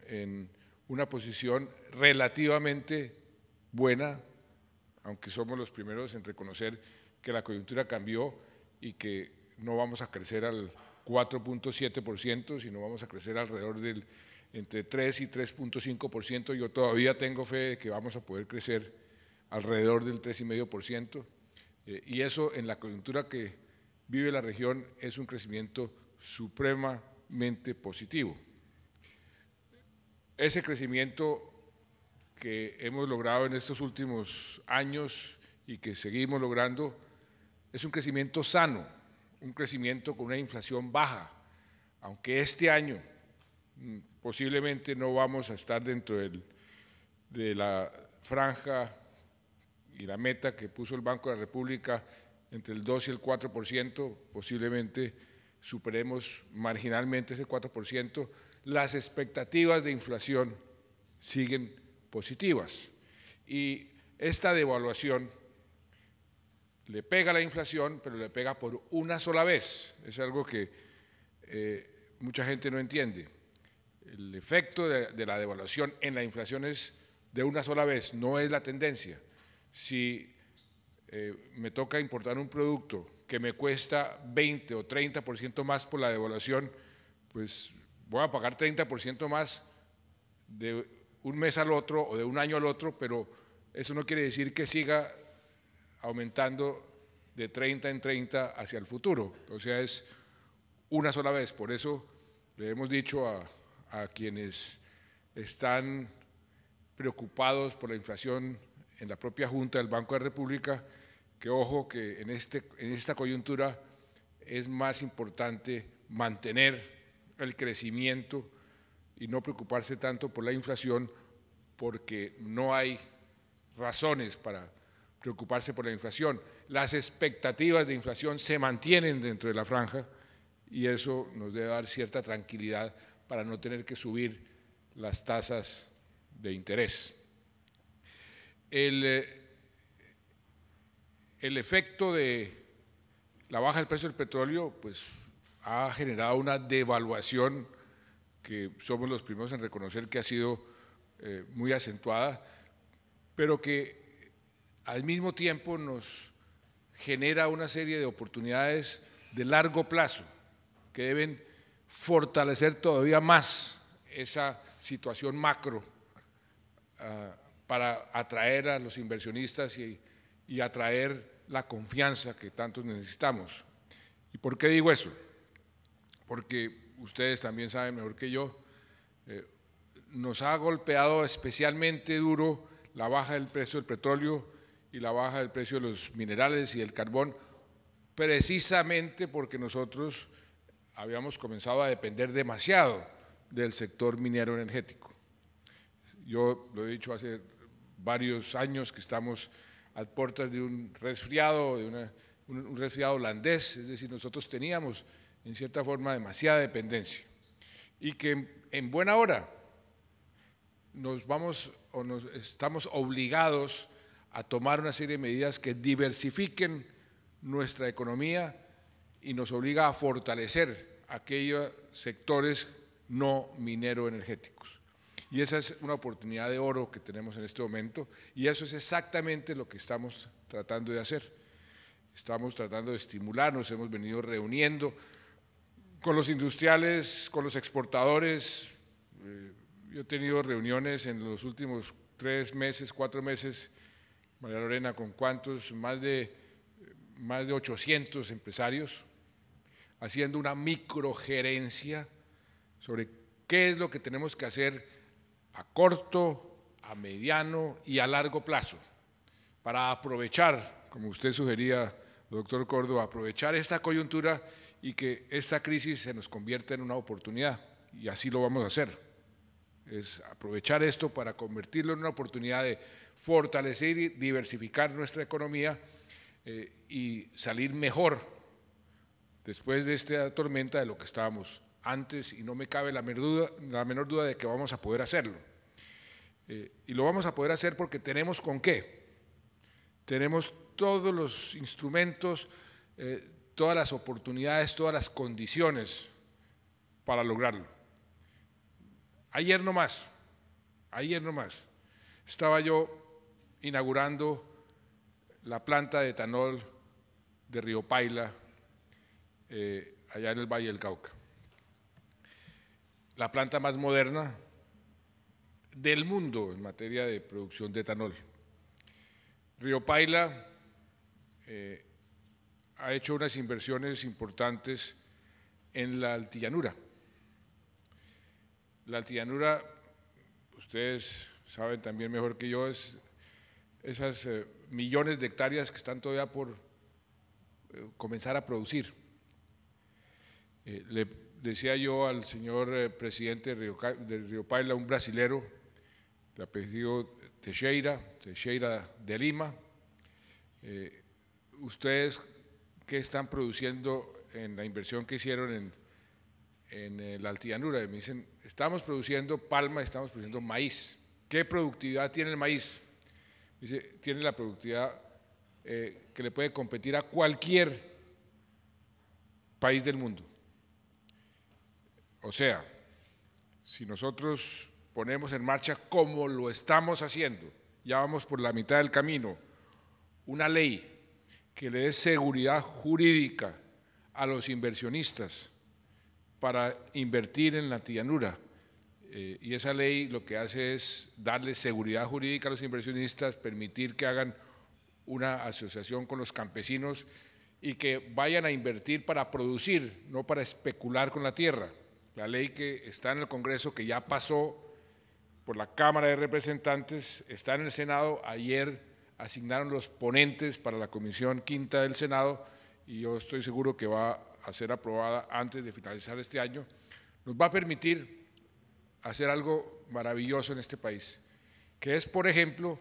en una posición relativamente buena, aunque somos los primeros en reconocer que la coyuntura cambió y que no vamos a crecer al 4.7%, sino vamos a crecer alrededor del entre 3 y 3.5%. Yo todavía tengo fe de que vamos a poder crecer alrededor del 3,5%. Eh, y eso en la coyuntura que vive la región es un crecimiento supremamente positivo. Ese crecimiento que hemos logrado en estos últimos años y que seguimos logrando es un crecimiento sano, un crecimiento con una inflación baja, aunque este año Mm, posiblemente no vamos a estar dentro de la franja y la meta que puso el Banco de la República entre el 2 y el 4%, posiblemente superemos marginalmente ese 4%, las expectativas de inflación siguen positivas. Y esta devaluación le pega a la inflación, pero le pega por una sola vez. Es algo que eh, mucha gente no entiende el efecto de, la devaluación en la inflación es de una sola vez, no es la tendencia. Si eh, me toca importar un producto que me cuesta 20 o 30% más por la devaluación, pues voy a pagar 30% más de un mes al otro o de un año al otro, pero eso no quiere decir que siga aumentando de 30 en 30 hacia el futuro. O sea, es una sola vez. Por eso le hemos dicho a, a quienes están preocupados por la inflación en la propia Junta del Banco de la República, que ojo que en, este, en esta coyuntura es más importante mantener el crecimiento y no preocuparse tanto por la inflación porque no hay razones para preocuparse por la inflación. Las expectativas de inflación se mantienen dentro de la franja y eso nos debe dar cierta tranquilidad para no tener que subir las tasas de interés. Eh, el, efecto de la baja del precio del petróleo pues, ha generado una devaluación que somos los primeros en reconocer que ha sido eh, muy acentuada, pero que al mismo tiempo nos genera una serie de oportunidades de largo plazo que deben fortalecer todavía más esa situación macro ah, para atraer a los inversionistas y, y atraer la confianza que tantos necesitamos. ¿Y por qué digo eso? Porque ustedes también saben mejor que yo, eh, nos ha golpeado especialmente duro la baja del precio del petróleo y la baja del precio de los minerales y el carbón, precisamente porque nosotros habíamos comenzado a depender demasiado del sector minero energético. Yo lo he dicho hace varios años que estamos a puertas de un resfriado, de un, resfriado holandés, es decir, nosotros teníamos en cierta forma demasiada dependencia y que en buena hora nos vamos o nos estamos obligados a tomar una serie de medidas que diversifiquen nuestra economía y nos obliga a fortalecer aquellos sectores no minero-energéticos. Y esa es una oportunidad de oro que tenemos en este momento y eso es exactamente lo que estamos tratando de hacer. Estamos tratando de estimular, nos hemos venido reuniendo con los industriales, con los exportadores. Eh, yo he tenido reuniones en los últimos tres meses, cuatro meses, María Lorena, con cuántos, más de, más de 800 empresarios haciendo una microgerencia sobre qué es lo que tenemos que hacer a corto, a mediano y a largo plazo para aprovechar, como usted sugería, doctor Córdoba, aprovechar esta coyuntura y que esta crisis se nos convierta en una oportunidad. Y así lo vamos a hacer. Es aprovechar esto para convertirlo en una oportunidad de fortalecer y diversificar nuestra economía eh, y salir mejor después de esta tormenta de lo que estábamos antes y no me cabe la, la menor duda de que vamos a poder hacerlo. Eh, y lo vamos a poder hacer porque tenemos con qué. Tenemos todos los instrumentos, eh, todas las oportunidades, todas las condiciones para lograrlo. Ayer no más, ayer no más, estaba yo inaugurando la planta de etanol de Río Paila, eh, allá en el Valle del Cauca. La planta más moderna del mundo en materia de producción de etanol. Río Paila eh, ha hecho unas inversiones importantes en la altillanura. La altillanura, ustedes saben también mejor que yo, es esas eh, millones de hectáreas que están todavía por comenzar a producir. Eh, le decía yo al señor eh, presidente de Río, Paila, un brasilero, le apellido Teixeira, Teixeira de Lima, eh, ¿ustedes qué están produciendo en la inversión que hicieron en, la altianura? me dicen, estamos produciendo palma, estamos produciendo maíz. ¿Qué productividad tiene el maíz? Dice, tiene la productividad que le puede competir a cualquier país del mundo. O sea, si nosotros ponemos en marcha como lo estamos haciendo, ya vamos por la mitad del camino, una ley que le dé seguridad jurídica a los inversionistas para invertir en la llanura. Eh, y esa ley lo que hace es darle seguridad jurídica a los inversionistas, permitir que hagan una asociación con los campesinos y que vayan a invertir para producir, no para especular con la tierra la ley que está en el Congreso, que ya pasó por la Cámara de Representantes, está en el Senado. Ayer asignaron los ponentes para la Comisión Quinta del Senado y yo estoy seguro que va a ser aprobada antes de finalizar este año. Nos va a permitir hacer algo maravilloso en este país, que es, por ejemplo,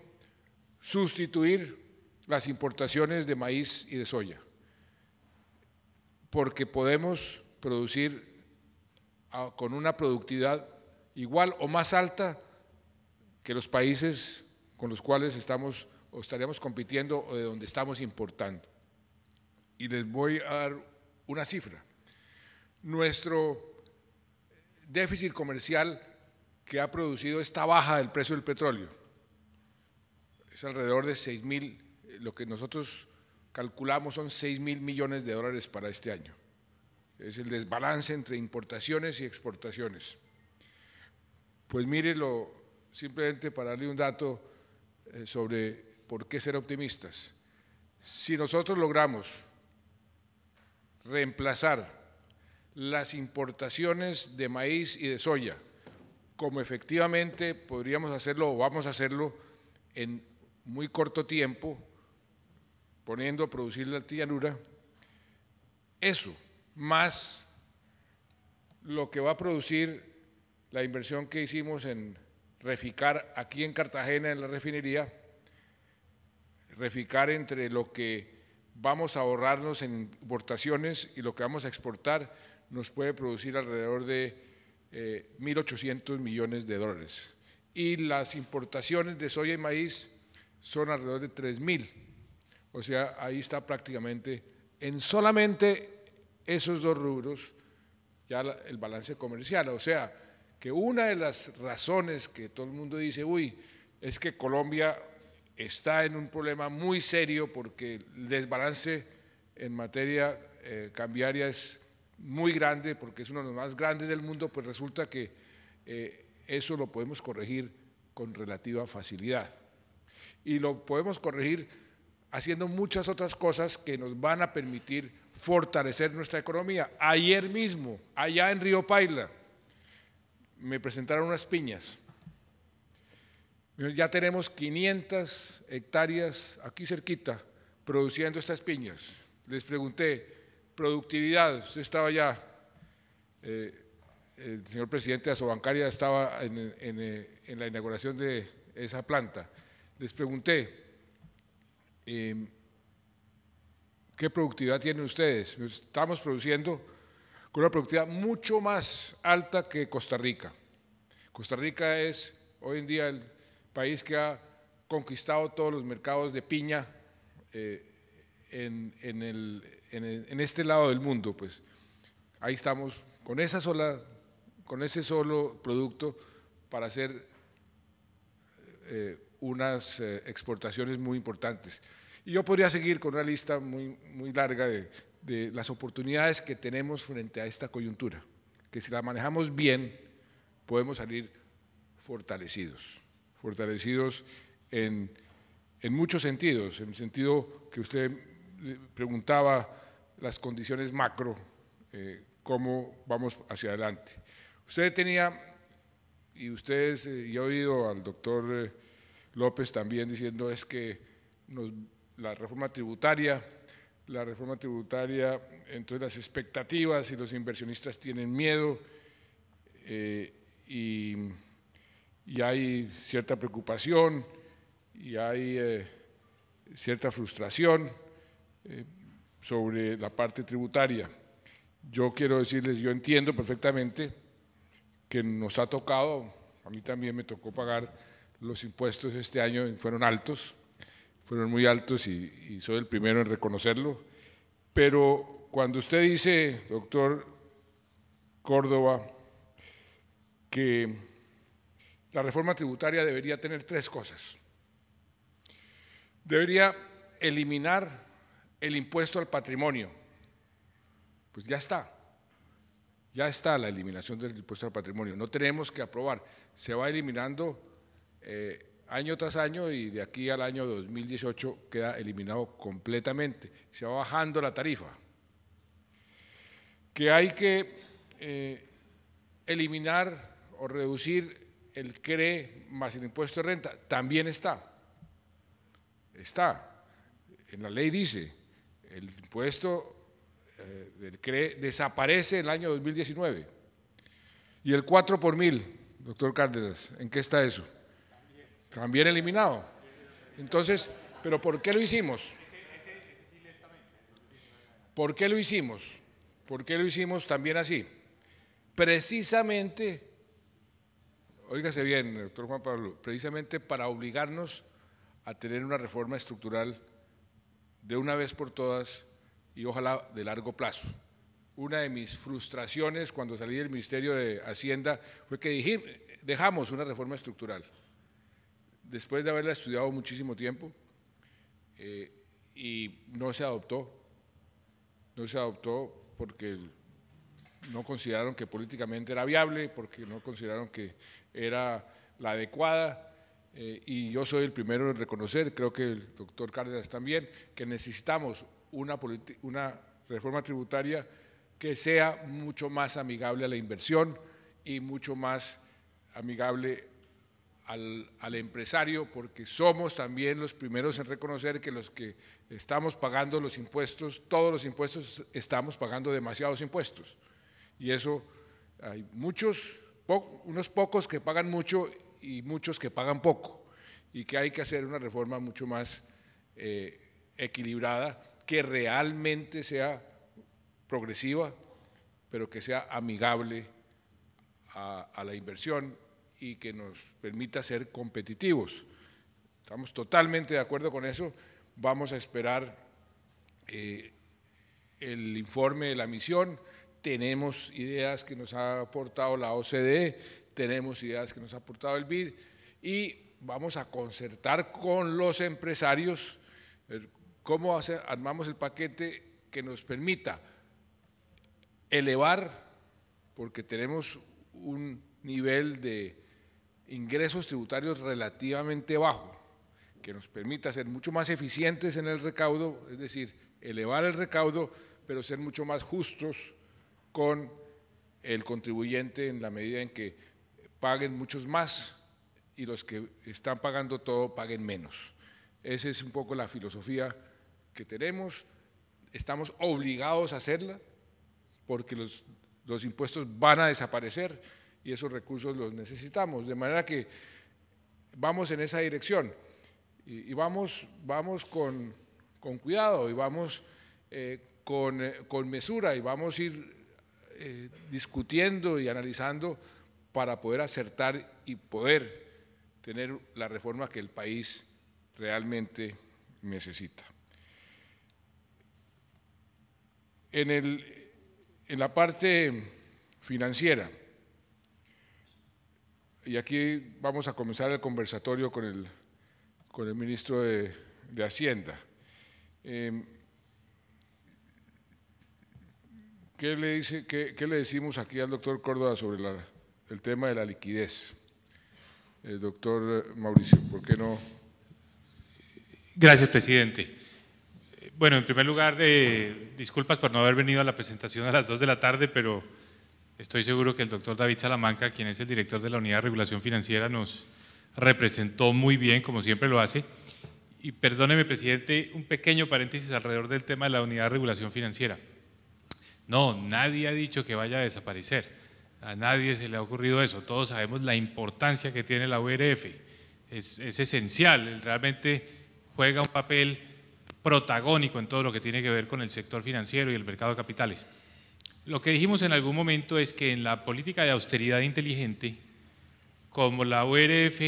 sustituir las importaciones de maíz y de soya, porque podemos producir con una productividad igual o más alta que los países con los cuales estamos o estaríamos compitiendo o de donde estamos importando. Y les voy a dar una cifra. Nuestro déficit comercial que ha producido esta baja del precio del petróleo es alrededor de 6 mil, lo que nosotros calculamos son 6 mil millones de dólares para este año es el desbalance entre importaciones y exportaciones. Pues mírelo, simplemente para darle un dato eh, sobre por qué ser optimistas. Si nosotros logramos reemplazar las importaciones de maíz y de soya, como efectivamente podríamos hacerlo o vamos a hacerlo en muy corto tiempo, poniendo a producir la llanura, eso más lo que va a producir la inversión que hicimos en reficar aquí en Cartagena, en la refinería, reficar entre lo que vamos a ahorrarnos en importaciones y lo que vamos a exportar, nos puede producir alrededor de 1.800 eh, millones de dólares. Y las importaciones de soya y maíz son alrededor de 3.000. O sea, ahí está prácticamente en solamente esos dos rubros ya el balance comercial. O sea, que una de las razones que todo el mundo dice, uy, es que Colombia está en un problema muy serio porque el desbalance en materia eh, cambiaria es muy grande, porque es uno de los más grandes del mundo, pues resulta que eh, eso lo podemos corregir con relativa facilidad. Y lo podemos corregir haciendo muchas otras cosas que nos van a permitir fortalecer nuestra economía. Ayer mismo, allá en Río Paila, me presentaron unas piñas. Ya tenemos 500 hectáreas aquí cerquita produciendo estas piñas. Les pregunté, productividad, usted estaba ya, eh, el señor presidente de Asobancaria estaba en, la inauguración de esa planta. Les pregunté, em, ¿Qué productividad tienen ustedes? Estamos produciendo con una productividad mucho más alta que Costa Rica. Costa Rica es hoy en día el país que ha conquistado todos los mercados de piña eh, en, este lado del mundo. Pues ahí estamos con esa sola, con ese solo producto para hacer eh, unas eh, exportaciones muy importantes yo podría seguir con una lista muy, muy larga de, las oportunidades que tenemos frente a esta coyuntura, que si la manejamos bien, podemos salir fortalecidos, fortalecidos en, muchos sentidos, en el sentido que usted eh, preguntaba las condiciones macro, eh, cómo vamos hacia adelante. Usted tenía, y ustedes, y eh, yo he oído al doctor López también diciendo, es que nos la reforma tributaria, la reforma tributaria, entonces las expectativas y los inversionistas tienen miedo eh, y, hay cierta preocupación y hay eh, cierta frustración eh, sobre la parte tributaria. Yo quiero decirles, yo entiendo perfectamente que nos ha tocado, a mí también me tocó pagar los impuestos este año, fueron altos, fueron muy altos y, soy el primero en reconocerlo. Pero cuando usted dice, doctor Córdoba, que la reforma tributaria debería tener tres cosas. Debería eliminar el impuesto al patrimonio. Pues ya está. Ya está la eliminación del impuesto al patrimonio. No tenemos que aprobar. Se va eliminando eh, año tras año y de aquí al año 2018 queda eliminado completamente. Se va bajando la tarifa. Que hay que eh, eliminar o reducir el CRE más el impuesto de renta, también está. Está. En la ley dice, el impuesto eh, del CRE desaparece el año 2019. Y el 4 por mil, doctor Cárdenas, ¿en qué está eso? También eliminado. Entonces, ¿pero por qué lo hicimos? ¿Por qué lo hicimos? ¿Por qué lo hicimos también así? Precisamente, óigase bien, doctor Juan Pablo, precisamente para obligarnos a tener una reforma estructural de una vez por todas y ojalá de largo plazo. Una de mis frustraciones cuando salí del Ministerio de Hacienda fue que dejamos una reforma estructural después de haberla estudiado muchísimo tiempo eh, y no se adoptó. No se adoptó porque no consideraron que políticamente era viable, porque no consideraron que era la adecuada. Eh, y yo soy el primero en reconocer, creo que el doctor Cárdenas también, que necesitamos una, una reforma tributaria que sea mucho más amigable a la inversión y mucho más amigable al, al, empresario porque somos también los primeros en reconocer que los que estamos pagando los impuestos, todos los impuestos, estamos pagando demasiados impuestos. Y eso hay muchos, unos pocos que pagan mucho y muchos que pagan poco. Y que hay que hacer una reforma mucho más eh, equilibrada, que realmente sea progresiva, pero que sea amigable a, a la inversión y que nos permita ser competitivos. Estamos totalmente de acuerdo con eso. Vamos a esperar eh, el informe de la misión. Tenemos ideas que nos ha aportado la OCDE, tenemos ideas que nos ha aportado el BID y vamos a concertar con los empresarios eh, cómo armamos el paquete que nos permita elevar, porque tenemos un nivel de ingresos tributarios relativamente bajos, que nos permita ser mucho más eficientes en el recaudo, es decir, elevar el recaudo, pero ser mucho más justos con el contribuyente en la medida en que paguen muchos más y los que están pagando todo paguen menos. Esa es un poco la filosofía que tenemos. Estamos obligados a hacerla porque los, los impuestos van a desaparecer y esos recursos los necesitamos. De manera que vamos en esa dirección y, vamos, vamos con, cuidado y vamos eh, eh, con, mesura y vamos a ir eh, discutiendo y analizando para poder acertar y poder tener la reforma que el país realmente necesita. en la parte financiera, y aquí vamos a comenzar el conversatorio con el, con el ministro de, Hacienda. Em, ¿qué, le dice, qué, le decimos aquí al doctor Córdoba sobre el tema de la liquidez? El eh, doctor Mauricio, ¿por qué no? Gracias, presidente. Eh, bueno, en primer lugar, eh, disculpas por no haber venido a la presentación a las 2 de la tarde, pero Estoy seguro que el doctor David Salamanca, quien es el director de la Unidad de Regulación Financiera, nos representó muy bien, como siempre lo hace. Y perdóneme, presidente, un pequeño paréntesis alrededor del tema de la Unidad de Regulación Financiera. No, nadie ha dicho que vaya a desaparecer. A nadie se le ha ocurrido eso. Todos sabemos la importancia que tiene la URF. Es, esencial, realmente juega un papel protagónico en todo lo que tiene que ver con el sector financiero y el mercado de capitales. Lo que dijimos en algún momento es que en la política de austeridad inteligente, como la ORF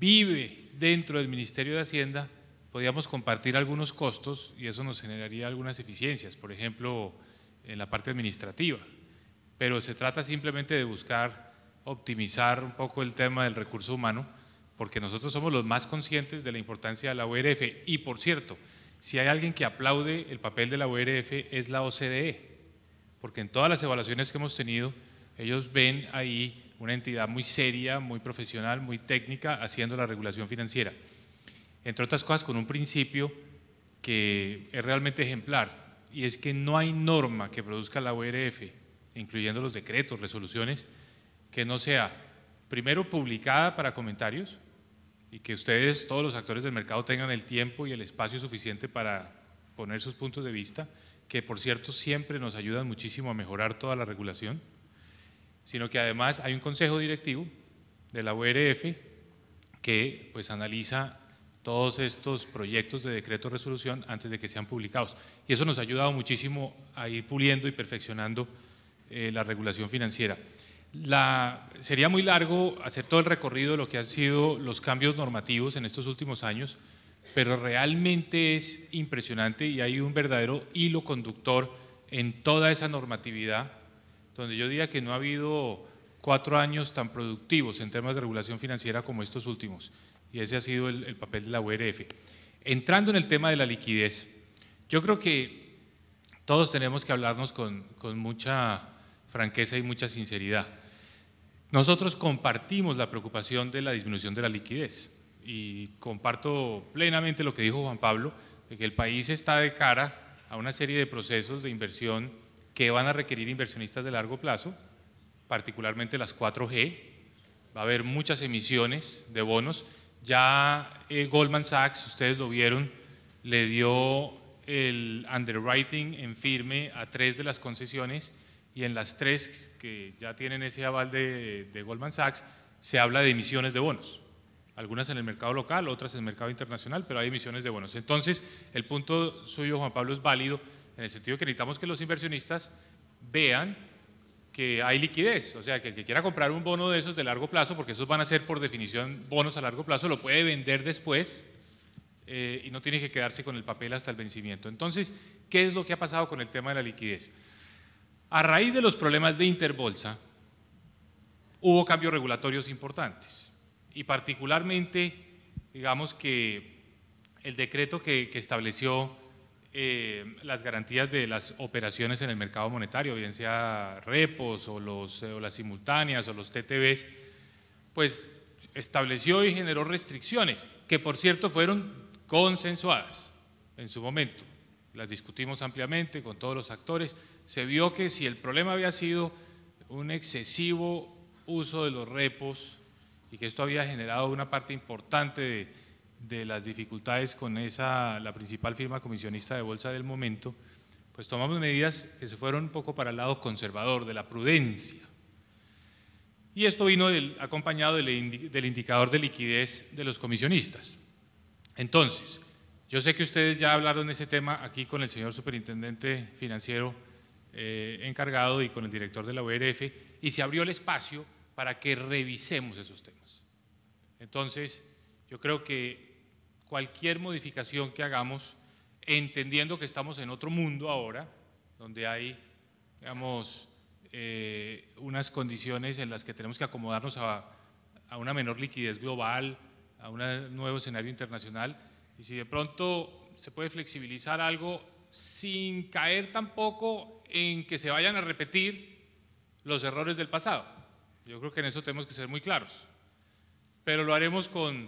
vive dentro del Ministerio de Hacienda, podíamos compartir algunos costos y eso nos generaría algunas eficiencias, por ejemplo, en la parte administrativa. Pero se trata simplemente de buscar optimizar un poco el tema del recurso humano, porque nosotros somos los más conscientes de la importancia de la ORF. Y por cierto, si hay alguien que aplaude el papel de la ORF es la OCDE porque en todas las evaluaciones que hemos tenido, ellos ven ahí una entidad muy seria, muy profesional, muy técnica, haciendo la regulación financiera. Entre otras cosas, con un principio que es realmente ejemplar, y es que no hay norma que produzca la ORF, incluyendo los decretos, resoluciones, que no sea primero publicada para comentarios y que ustedes, todos los actores del mercado, tengan el tiempo y el espacio suficiente para poner sus puntos de vista, que por cierto siempre nos ayudan muchísimo a mejorar toda la regulación, sino que además hay un consejo directivo de la URF que pues analiza todos estos proyectos de decreto resolución antes de que sean publicados. Y eso nos ha ayudado muchísimo a ir puliendo y perfeccionando eh, la regulación financiera. sería muy largo hacer todo el recorrido de lo que han sido los cambios normativos en estos últimos años, pero realmente es impresionante y hay un verdadero hilo conductor en toda esa normatividad, donde yo diría que no ha habido cuatro años tan productivos en temas de regulación financiera como estos últimos, y ese ha sido el, papel de la URF. Entrando en el tema de la liquidez, yo creo que todos tenemos que hablarnos con mucha franqueza y mucha sinceridad. Nosotros compartimos la preocupación de la disminución de la liquidez y comparto plenamente lo que dijo Juan Pablo, de que el país está de cara a una serie de procesos de inversión que van a requerir inversionistas de largo plazo, particularmente las 4G. Va a haber muchas emisiones de bonos. Ya eh, Goldman Sachs, ustedes lo vieron, le dio el underwriting en firme a tres de las concesiones y en las tres que ya tienen ese aval de Goldman Sachs se habla de emisiones de bonos algunas en el mercado local, otras en el mercado internacional, pero hay emisiones de bonos. Entonces, el punto suyo, Juan Pablo, es válido en el sentido que necesitamos que los inversionistas vean que hay liquidez, o sea, que el que quiera comprar un bono de esos de largo plazo, porque esos van a ser por definición bonos a largo plazo, lo puede vender después eh, y no tiene que quedarse con el papel hasta el vencimiento. Entonces, ¿qué es lo que ha pasado con el tema de la liquidez? A raíz de los problemas de Interbolsa, hubo cambios regulatorios importantes y particularmente, digamos que el decreto que, estableció eh, las garantías de las operaciones en el mercado monetario, bien sea repos o, eh, las simultáneas o los TTBs, pues estableció y generó restricciones, que por cierto fueron consensuadas en su momento. Las discutimos ampliamente con todos los actores. Se vio que si el problema había sido un excesivo uso de los repos y que esto había generado una parte importante de, las dificultades con esa, la principal firma comisionista de bolsa del momento, pues tomamos medidas que se fueron un poco para el lado conservador, de la prudencia. Y esto vino acompañado del, indicador de liquidez de los comisionistas. Entonces, yo sé que ustedes ya hablaron de ese tema aquí con el señor superintendente financiero eh, encargado y con el director de la URF, y se abrió el espacio para que revisemos esos temas. Entonces, yo creo que cualquier modificación que hagamos, entendiendo que estamos en otro mundo ahora, donde hay, digamos, eh, unas condiciones en las que tenemos que acomodarnos a una menor liquidez global, a un nuevo escenario internacional, y si de pronto se puede flexibilizar algo sin caer tampoco en que se vayan a repetir los errores del pasado. Yo creo que en eso tenemos que ser muy claros pero lo haremos con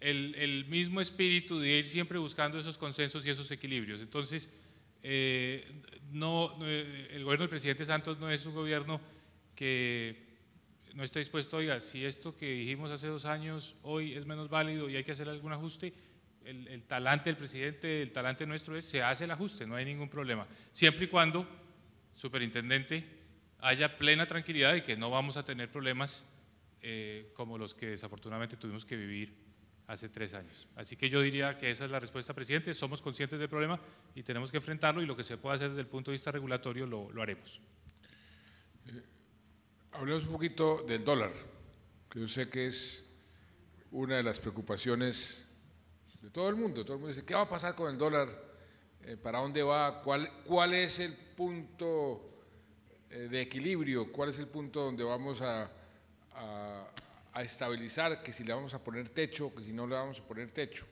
el, mismo espíritu de ir siempre buscando esos consensos y esos equilibrios. Entonces, eh, no, eh, el gobierno del presidente Santos no es un gobierno que no está dispuesto, oiga, si esto que dijimos hace dos años hoy es menos válido y hay que hacer algún ajuste, el, el, talante del presidente, el talante nuestro es, se hace el ajuste, no hay ningún problema. Siempre y cuando, superintendente, haya plena tranquilidad de que no vamos a tener problemas eh, como los que desafortunadamente tuvimos que vivir hace tres años. Así que yo diría que esa es la respuesta, presidente. Somos conscientes del problema y tenemos que enfrentarlo y lo que se pueda hacer desde el punto de vista regulatorio lo, lo haremos. Eh, hablemos un poquito del dólar, que yo sé que es una de las preocupaciones de todo el mundo. Todo el mundo dice, ¿qué va a pasar con el dólar? Eh, ¿Para dónde va? ¿Cuál, ¿Cuál es el punto de equilibrio? ¿Cuál es el punto donde vamos a estabilizar, que si le vamos a poner techo, que si no le vamos a poner techo.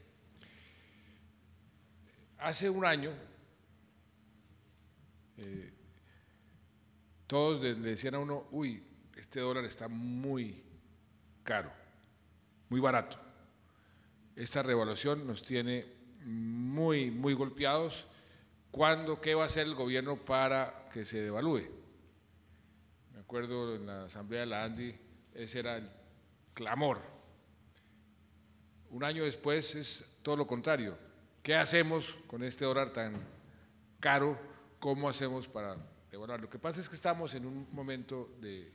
Hace un año, eh, todos le, decían a uno, uy, este dólar está muy caro, muy barato. Esta revaluación nos tiene muy, muy golpeados. ¿Cuándo, qué va a hacer el gobierno para que se devalúe? Me acuerdo en la asamblea de la ANDI, ese era el clamor. Un año después es todo lo contrario. ¿Qué hacemos con este dólar tan caro? ¿Cómo hacemos para devaluar? Lo que pasa es que estamos en un momento de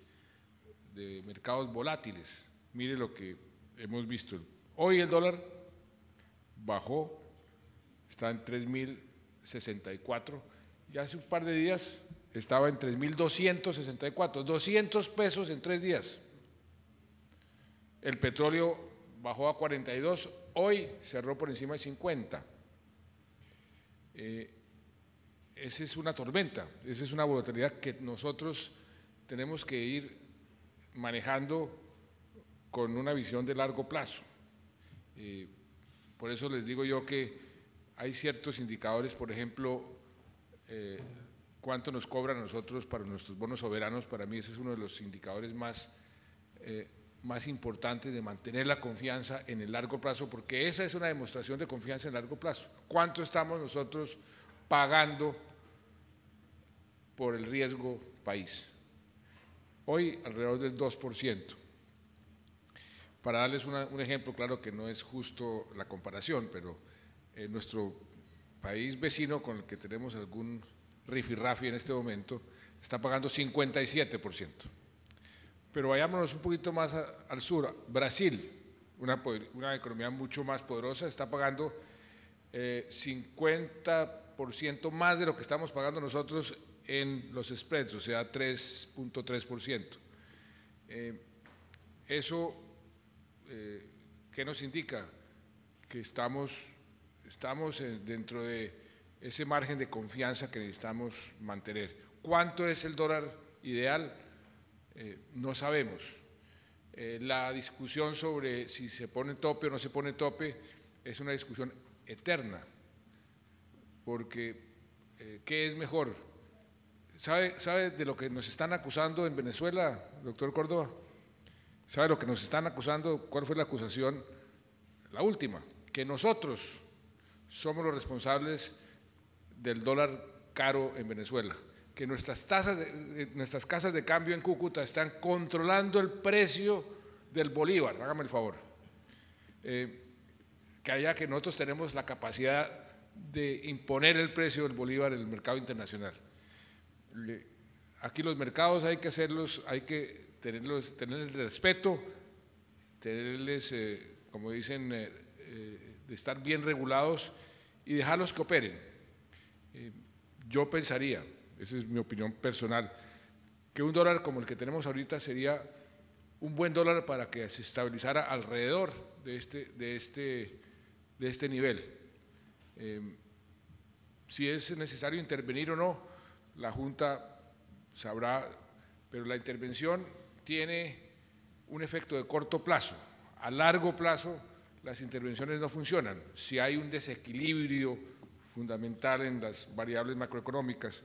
mercados volátiles. Mire lo que hemos visto. Hoy el dólar bajó, está en 3.064 y hace un par de días estaba en 3.264, 200 pesos en tres días. El petróleo bajó a 42, hoy cerró por encima de 50. Eh, esa es una tormenta, esa es una volatilidad que nosotros tenemos que ir manejando con una visión de largo plazo. Eh, por eso les digo yo que hay ciertos indicadores, por ejemplo, eh, cuánto nos cobran a nosotros para nuestros bonos soberanos, para mí ese es uno de los indicadores más más importante de mantener la confianza en el largo plazo, porque esa es una demostración de confianza en el largo plazo. ¿Cuánto estamos nosotros pagando por el riesgo país? Hoy alrededor del 2%. Para darles un ejemplo, claro que no es justo la comparación, pero eh, nuestro país vecino con el que tenemos algún rifirrafi en este momento está pagando 57%. Pero vayámonos un poquito más al sur. Brasil, una, economía mucho más poderosa, está pagando 50% eh, más de lo que estamos pagando nosotros en los spreads, o sea, 3.3%. Eh, eso, eh, ¿qué nos indica? Que estamos, estamos dentro de ese margen de confianza que necesitamos mantener. ¿Cuánto es el dólar ideal? Eh, no sabemos. Eh, la discusión sobre si se pone tope o no se pone tope es una discusión eterna, porque eh, ¿qué es mejor? ¿Sabe, ¿Sabe de lo que nos están acusando en Venezuela, doctor Córdoba? ¿Sabe lo que nos están acusando? ¿Cuál fue la acusación? La última, que nosotros somos los responsables del dólar caro en Venezuela que nuestras, tasas nuestras casas de cambio en Cúcuta están controlando el precio del bolívar, hágame el favor. Eh, que haya que nosotros tenemos la capacidad de imponer el precio del bolívar en el mercado internacional. Aquí los mercados hay que hacerlos, hay que tenerlos, tenerles respeto, tenerles, eh, como dicen, eh, de estar bien regulados y dejarlos que operen. yo pensaría, esa es mi opinión personal. Que un dólar como el que tenemos ahorita sería un buen dólar para que se estabilizara alrededor de este, de este, este nivel. Eh, si es necesario intervenir o no, la Junta sabrá, pero la intervención tiene un efecto de corto plazo. A largo plazo las intervenciones no funcionan. Si hay un desequilibrio fundamental en las variables macroeconómicas,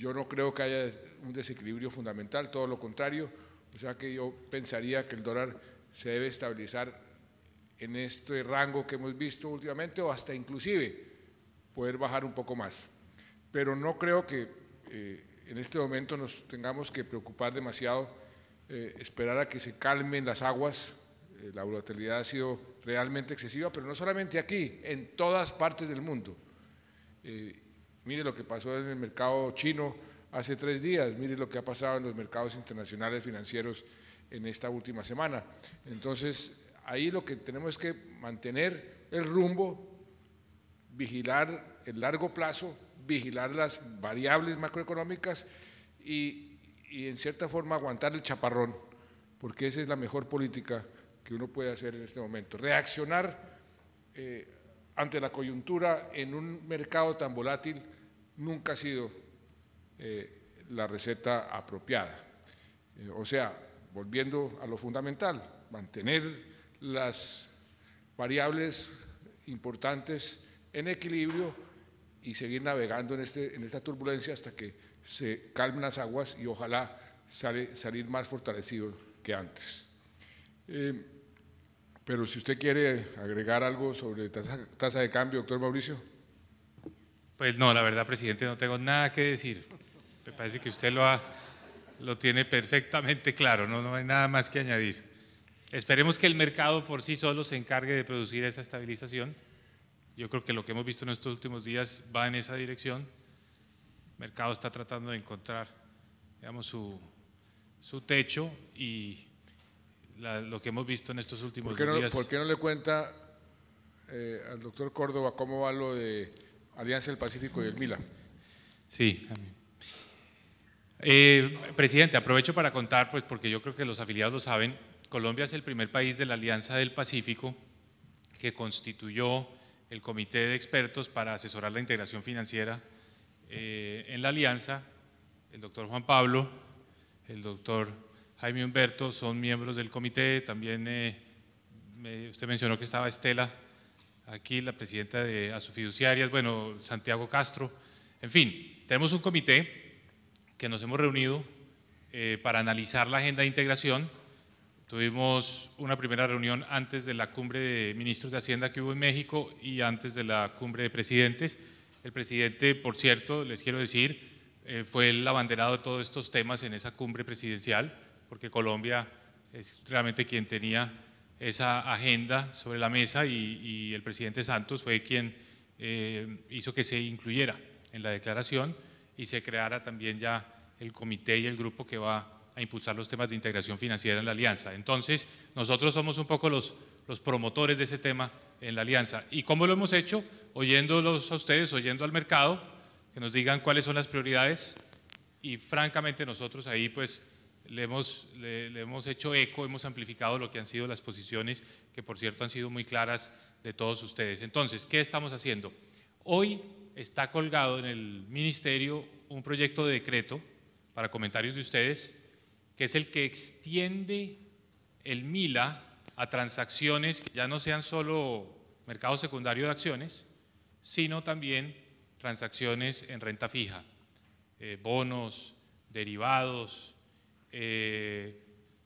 yo no creo que haya un desequilibrio fundamental, todo lo contrario, o sea que yo pensaría que el dólar se debe estabilizar en este rango que hemos visto últimamente o hasta inclusive poder bajar un poco más. Pero no creo que eh, en este momento nos tengamos que preocupar demasiado, eh, esperar a que se calmen las aguas. Eh, la volatilidad ha sido realmente excesiva, pero no solamente aquí, en todas partes del mundo. Mire lo que pasó en el mercado chino hace tres días, mire lo que ha pasado en los mercados internacionales financieros en esta última semana. Entonces, ahí lo que tenemos es que mantener el rumbo, vigilar el largo plazo, vigilar las variables macroeconómicas y, en cierta forma aguantar el chaparrón, porque esa es la mejor política que uno puede hacer en este momento. Reaccionar eh, ante la coyuntura en un mercado tan volátil nunca ha sido eh, la receta apropiada. Eh, o sea, volviendo a lo fundamental, mantener las variables importantes en equilibrio y seguir navegando en, este, en esta turbulencia hasta que se calmen las aguas y ojalá salir más fortalecido que antes. Eh, pero si usted quiere agregar algo sobre tasa de cambio, doctor Mauricio. Pues no, la verdad, presidente, no tengo nada que decir. Me parece que usted lo, ha, lo tiene perfectamente claro, no, no hay nada más que añadir. Esperemos que el mercado por sí solo se encargue de producir esa estabilización. Yo creo que lo que hemos visto en estos últimos días va en esa dirección. El mercado está tratando de encontrar, digamos, su, techo y lo que hemos visto en estos últimos días. ¿Por qué no le cuenta eh, al doctor Córdoba cómo va lo de Alianza del Pacífico y el MILA. Sí. Eh, presidente, aprovecho para contar, pues porque yo creo que los afiliados lo saben, Colombia es el primer país de la Alianza del Pacífico que constituyó el comité de expertos para asesorar la integración financiera eh, en la alianza. El doctor Juan Pablo, el doctor Jaime Humberto son miembros del comité, también eh, usted mencionó que estaba Estela aquí la presidenta de Asofiduciarias, bueno, Santiago Castro, en fin, tenemos un comité que nos hemos reunido eh, para analizar la agenda de integración. Tuvimos una primera reunión antes de la cumbre de ministros de Hacienda que hubo en México y antes de la cumbre de presidentes. El presidente, por cierto, les quiero decir, eh, fue el abanderado de todos estos temas en esa cumbre presidencial, porque Colombia es realmente quien tenía esa agenda sobre la mesa y, el presidente Santos fue quien eh, hizo que se incluyera en la declaración y se creara también ya el comité y el grupo que va a impulsar los temas de integración financiera en la alianza. Entonces, nosotros somos un poco los, los promotores de ese tema en la alianza. ¿Y cómo lo hemos hecho? Oyéndolos a ustedes, oyendo al mercado, que nos digan cuáles son las prioridades y francamente nosotros ahí pues le hemos, le, hemos hecho eco, hemos amplificado lo que han sido las posiciones, que por cierto han sido muy claras de todos ustedes. Entonces, ¿qué estamos haciendo? Hoy está colgado en el Ministerio un proyecto de decreto para comentarios de ustedes, que es el que extiende el MILA a transacciones que ya no sean solo mercado secundario de acciones, sino también transacciones en renta fija, eh, bonos, derivados, eh,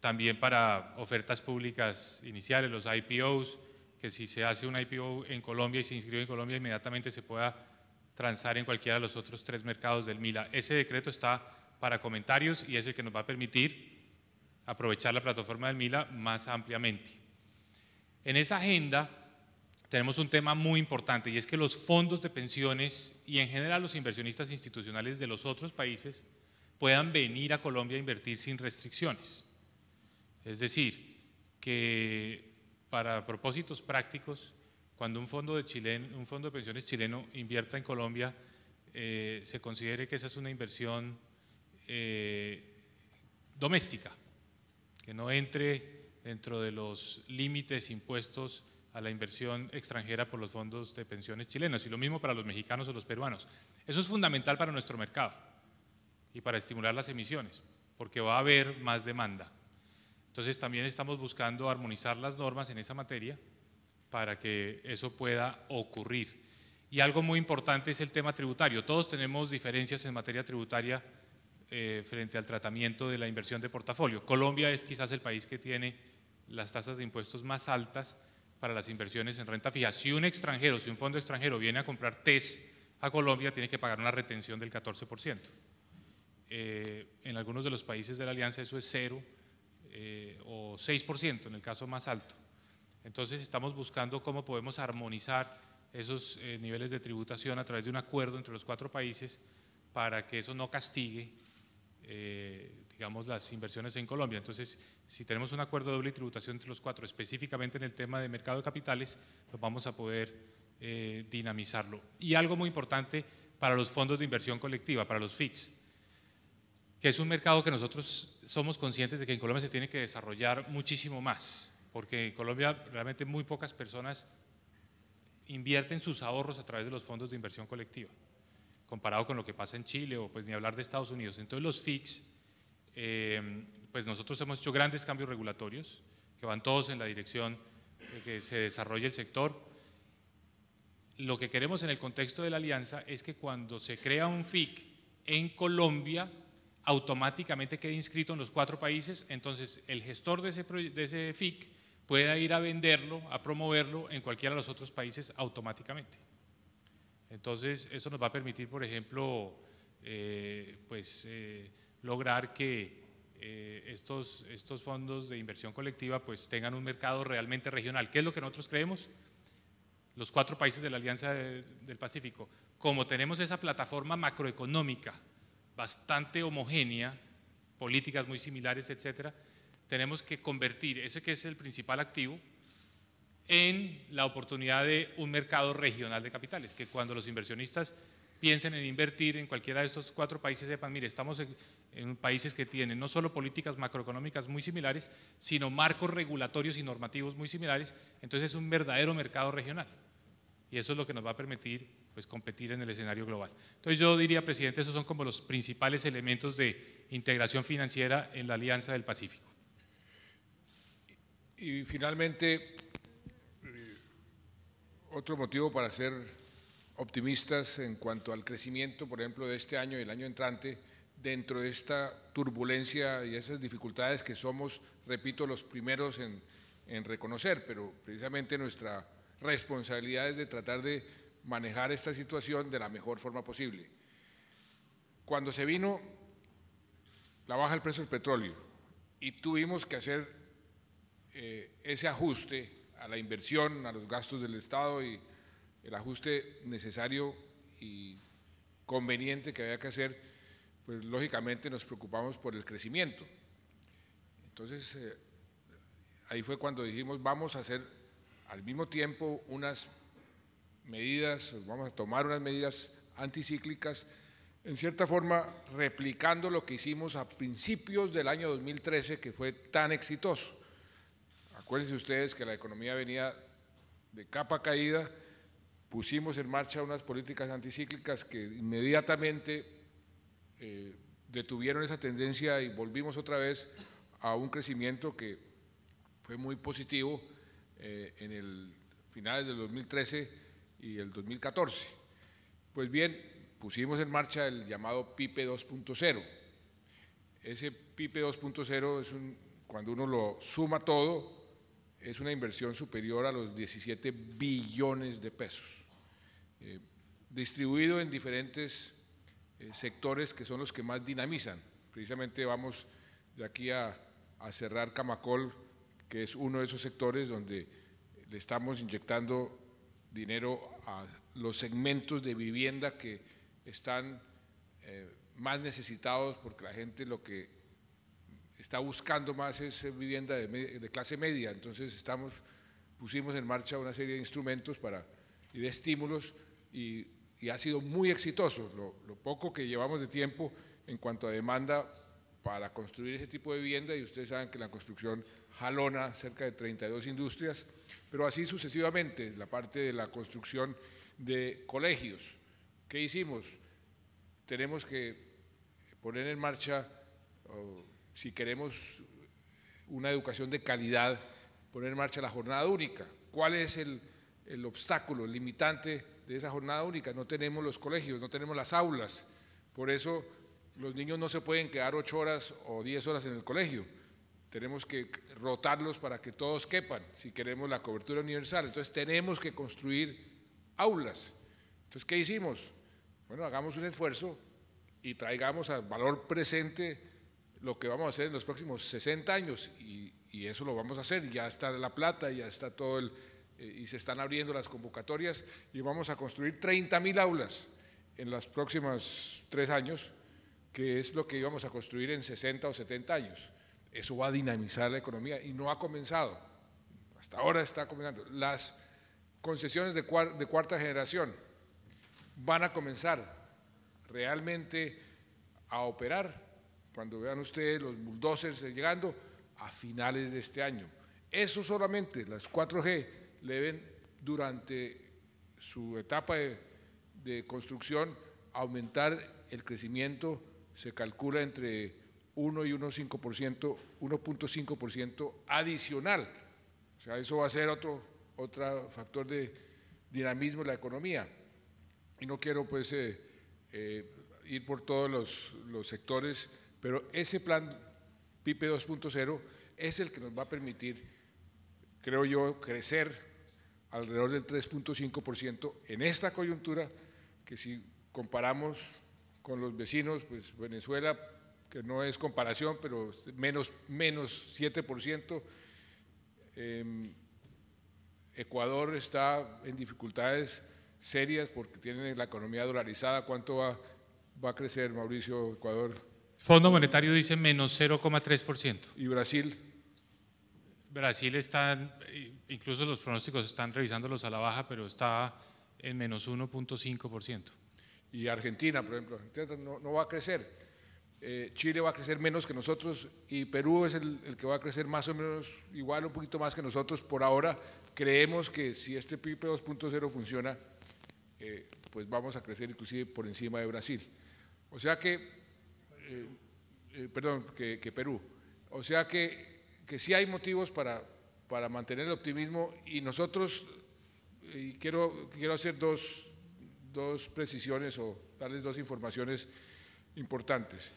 también para ofertas públicas iniciales, los IPOs, que si se hace un IPO en Colombia y se inscribe en Colombia, inmediatamente se pueda transar en cualquiera de los otros tres mercados del MILA. Ese decreto está para comentarios y es el que nos va a permitir aprovechar la plataforma del MILA más ampliamente. En esa agenda tenemos un tema muy importante y es que los fondos de pensiones y en general los inversionistas institucionales de los otros países puedan venir a Colombia a invertir sin restricciones. Es decir, que para propósitos prácticos, cuando un fondo de, chileno, un fondo de pensiones chileno invierta en Colombia, eh, se considere que esa es una inversión eh, doméstica, que no entre dentro de los límites impuestos a la inversión extranjera por los fondos de pensiones chilenos, y lo mismo para los mexicanos o los peruanos. Eso es fundamental para nuestro mercado y para estimular las emisiones, porque va a haber más demanda. Entonces también estamos buscando armonizar las normas en esa materia para que eso pueda ocurrir. Y algo muy importante es el tema tributario. Todos tenemos diferencias en materia tributaria eh, frente al tratamiento de la inversión de portafolio. Colombia es quizás el país que tiene las tasas de impuestos más altas para las inversiones en renta fija. Si un extranjero, si un fondo extranjero viene a comprar TES a Colombia, tiene que pagar una retención del 14%. Eh, en algunos de los países de la alianza eso es 0 eh, o 6% en el caso más alto. Entonces estamos buscando cómo podemos armonizar esos eh, niveles de tributación a través de un acuerdo entre los cuatro países para que eso no castigue, eh, digamos, las inversiones en Colombia. Entonces, si tenemos un acuerdo de doble tributación entre los cuatro, específicamente en el tema de mercado de capitales, pues vamos a poder dinamizarlo. Y algo muy importante para los fondos de inversión colectiva, para los FICS que es un mercado que nosotros somos conscientes de que en Colombia se tiene que desarrollar muchísimo más, porque en Colombia realmente muy pocas personas invierten sus ahorros a través de los fondos de inversión colectiva, comparado con lo que pasa en Chile o pues ni hablar de Estados Unidos. Entonces los FICs, eh, pues nosotros hemos hecho grandes cambios regulatorios que van todos en la dirección de que se desarrolle el sector. Lo que queremos en el contexto de la alianza es que cuando se crea un FIC en Colombia, automáticamente quede inscrito en los cuatro países, entonces el gestor de ese, FIC pueda ir a venderlo, a promoverlo en cualquiera de los otros países automáticamente. Entonces, eso nos va a permitir, por ejemplo, eh, pues, eh, lograr que eh, estos, fondos de inversión colectiva pues, tengan un mercado realmente regional. ¿Qué es lo que nosotros creemos? Los cuatro países de la Alianza del Pacífico. Como tenemos esa plataforma macroeconómica bastante homogénea, políticas muy similares, etcétera, tenemos que convertir ese que es el principal activo en la oportunidad de un mercado regional de capitales, que cuando los inversionistas piensen en invertir en cualquiera de estos cuatro países sepan, mire, estamos en, en, países que tienen no solo políticas macroeconómicas muy similares, sino marcos regulatorios y normativos muy similares, entonces es un verdadero mercado regional. Y eso es lo que nos va a permitir pues, competir en el escenario global. Entonces yo diría, presidente, esos son como los principales elementos de integración financiera en la Alianza del Pacífico. Y finalmente, eh, otro motivo para ser optimistas en cuanto al crecimiento, por ejemplo, de este año y el año entrante, dentro de esta turbulencia y esas dificultades que somos, repito, los primeros en, en reconocer, pero precisamente nuestra responsabilidad es de tratar de manejar esta situación de la mejor forma posible. Cuando se vino la baja del precio del petróleo y tuvimos que hacer eh, ese ajuste a la inversión, a los gastos del Estado y el ajuste necesario y conveniente que había que hacer, pues lógicamente nos preocupamos por el crecimiento. Entonces, eh, ahí fue cuando dijimos, vamos a hacer al mismo tiempo unas medidas, vamos a tomar unas medidas anticíclicas, en cierta forma replicando lo que hicimos a principios del año 2013, que fue tan exitoso. Acuérdense ustedes que la economía venía de capa caída, pusimos en marcha unas políticas anticíclicas que inmediatamente eh, detuvieron esa tendencia y volvimos otra vez a un crecimiento que fue muy positivo eh, en el finales del 2013 y el 2014. Pues bien, pusimos en marcha el llamado PIPE 2.0. Ese PIPE 2.0 es un, cuando uno lo suma todo, es una inversión superior a los 17 billones de pesos, eh, distribuido en diferentes eh, sectores que son los que más dinamizan. Precisamente vamos de aquí a, a, cerrar Camacol, que es uno de esos sectores donde le estamos inyectando dinero a los segmentos de vivienda que están eh, más necesitados porque la gente lo que está buscando más es vivienda de, clase media. Entonces estamos, pusimos en marcha una serie de instrumentos para, y de estímulos y, ha sido muy exitoso. lo poco que llevamos de tiempo en cuanto a demanda para construir ese tipo de vivienda y ustedes saben que la construcción jalona cerca de 32 industrias, pero así sucesivamente, la parte de la construcción de colegios. ¿Qué hicimos? Tenemos que poner en marcha, si queremos una educación de calidad, poner en marcha la jornada única. ¿Cuál es el, el obstáculo, el limitante de esa jornada única? No tenemos los colegios, no tenemos las aulas. Por eso los niños no se pueden quedar ocho horas o diez horas en el colegio. Tenemos que rotarlos para que todos quepan, si queremos la cobertura universal. Entonces tenemos que construir aulas. Entonces, ¿qué hicimos? Bueno, hagamos un esfuerzo y traigamos al valor presente lo que vamos a hacer en los próximos 60 años y, eso lo vamos a hacer. Ya está la plata, ya está todo el... Eh, y se están abriendo las convocatorias y vamos a construir 30.000 mil aulas en los próximos tres años que es lo que íbamos a construir en 60 o 70 años. Eso va a dinamizar la economía y no ha comenzado. Hasta ahora está comenzando. Las concesiones de, cuarta generación van a comenzar realmente a operar cuando vean ustedes los bulldozers llegando a finales de este año. Eso solamente, las 4G, le ven durante su etapa de construcción aumentar el crecimiento se calcula entre 1 y 1,5%, 1.5% adicional. O sea, eso va a ser otro, factor de dinamismo en la economía. Y no quiero pues eh, eh, ir por todos los, los sectores, pero ese plan PIPE 2.0 es el que nos va a permitir, creo yo, crecer alrededor del 3.5% en esta coyuntura, que si comparamos con los vecinos, pues Venezuela, que no es comparación, pero menos, menos 7%. Eh, em, Ecuador está en dificultades serias porque tiene la economía dolarizada. ¿Cuánto va, va a crecer, Mauricio, Ecuador? Fondo Monetario dice menos 0,3%. ¿Y Brasil? Brasil está, incluso los pronósticos están revisándolos a la baja, pero está en menos 1.5% y Argentina, por ejemplo, no, va a crecer. Eh, Chile va a crecer menos que nosotros y Perú es el, que va a crecer más o menos igual, un poquito más que nosotros. Por ahora creemos que si este PIB 2.0 funciona, eh, pues vamos a crecer inclusive por encima de Brasil. O sea que, eh, perdón, que, Perú. O sea que, que sí hay motivos para, para mantener el optimismo y nosotros, y quiero, quiero hacer dos, dos precisiones o darles dos informaciones importantes.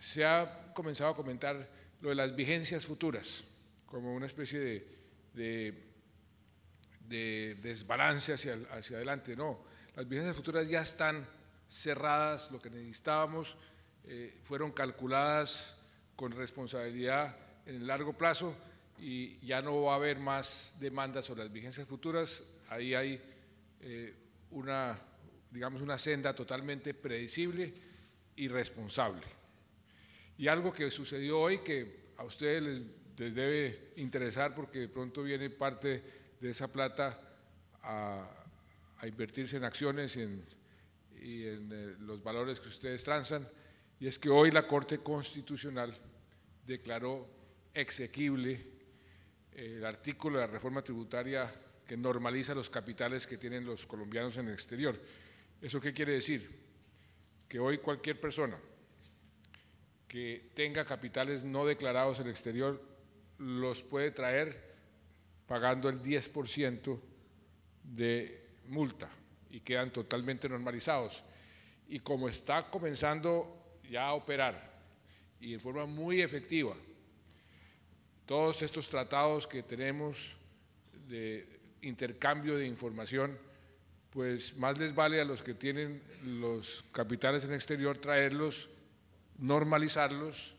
Se ha comenzado a comentar lo de las vigencias futuras, como una especie de, de, desbalance hacia, hacia adelante. No, las vigencias futuras ya están cerradas, lo que necesitábamos, eh, fueron calculadas con responsabilidad en el largo plazo y ya no va a haber más demandas sobre las vigencias futuras. Ahí hay eh, una digamos, una senda totalmente predecible y responsable. Y algo que sucedió hoy que a ustedes les, debe interesar porque de pronto viene parte de esa plata a, invertirse en acciones y en eh, los valores que ustedes transan, y es que hoy la Corte Constitucional declaró exequible eh, el artículo de la reforma tributaria que normaliza los capitales que tienen los colombianos en el exterior. ¿Eso qué quiere decir? Que hoy cualquier persona que tenga capitales no declarados en el exterior los puede traer pagando el 10% de multa y quedan totalmente normalizados. Y como está comenzando ya a operar y en forma muy efectiva, todos estos tratados que tenemos de intercambio de información pues más les vale a los que tienen los capitales en exterior traerlos, normalizarlos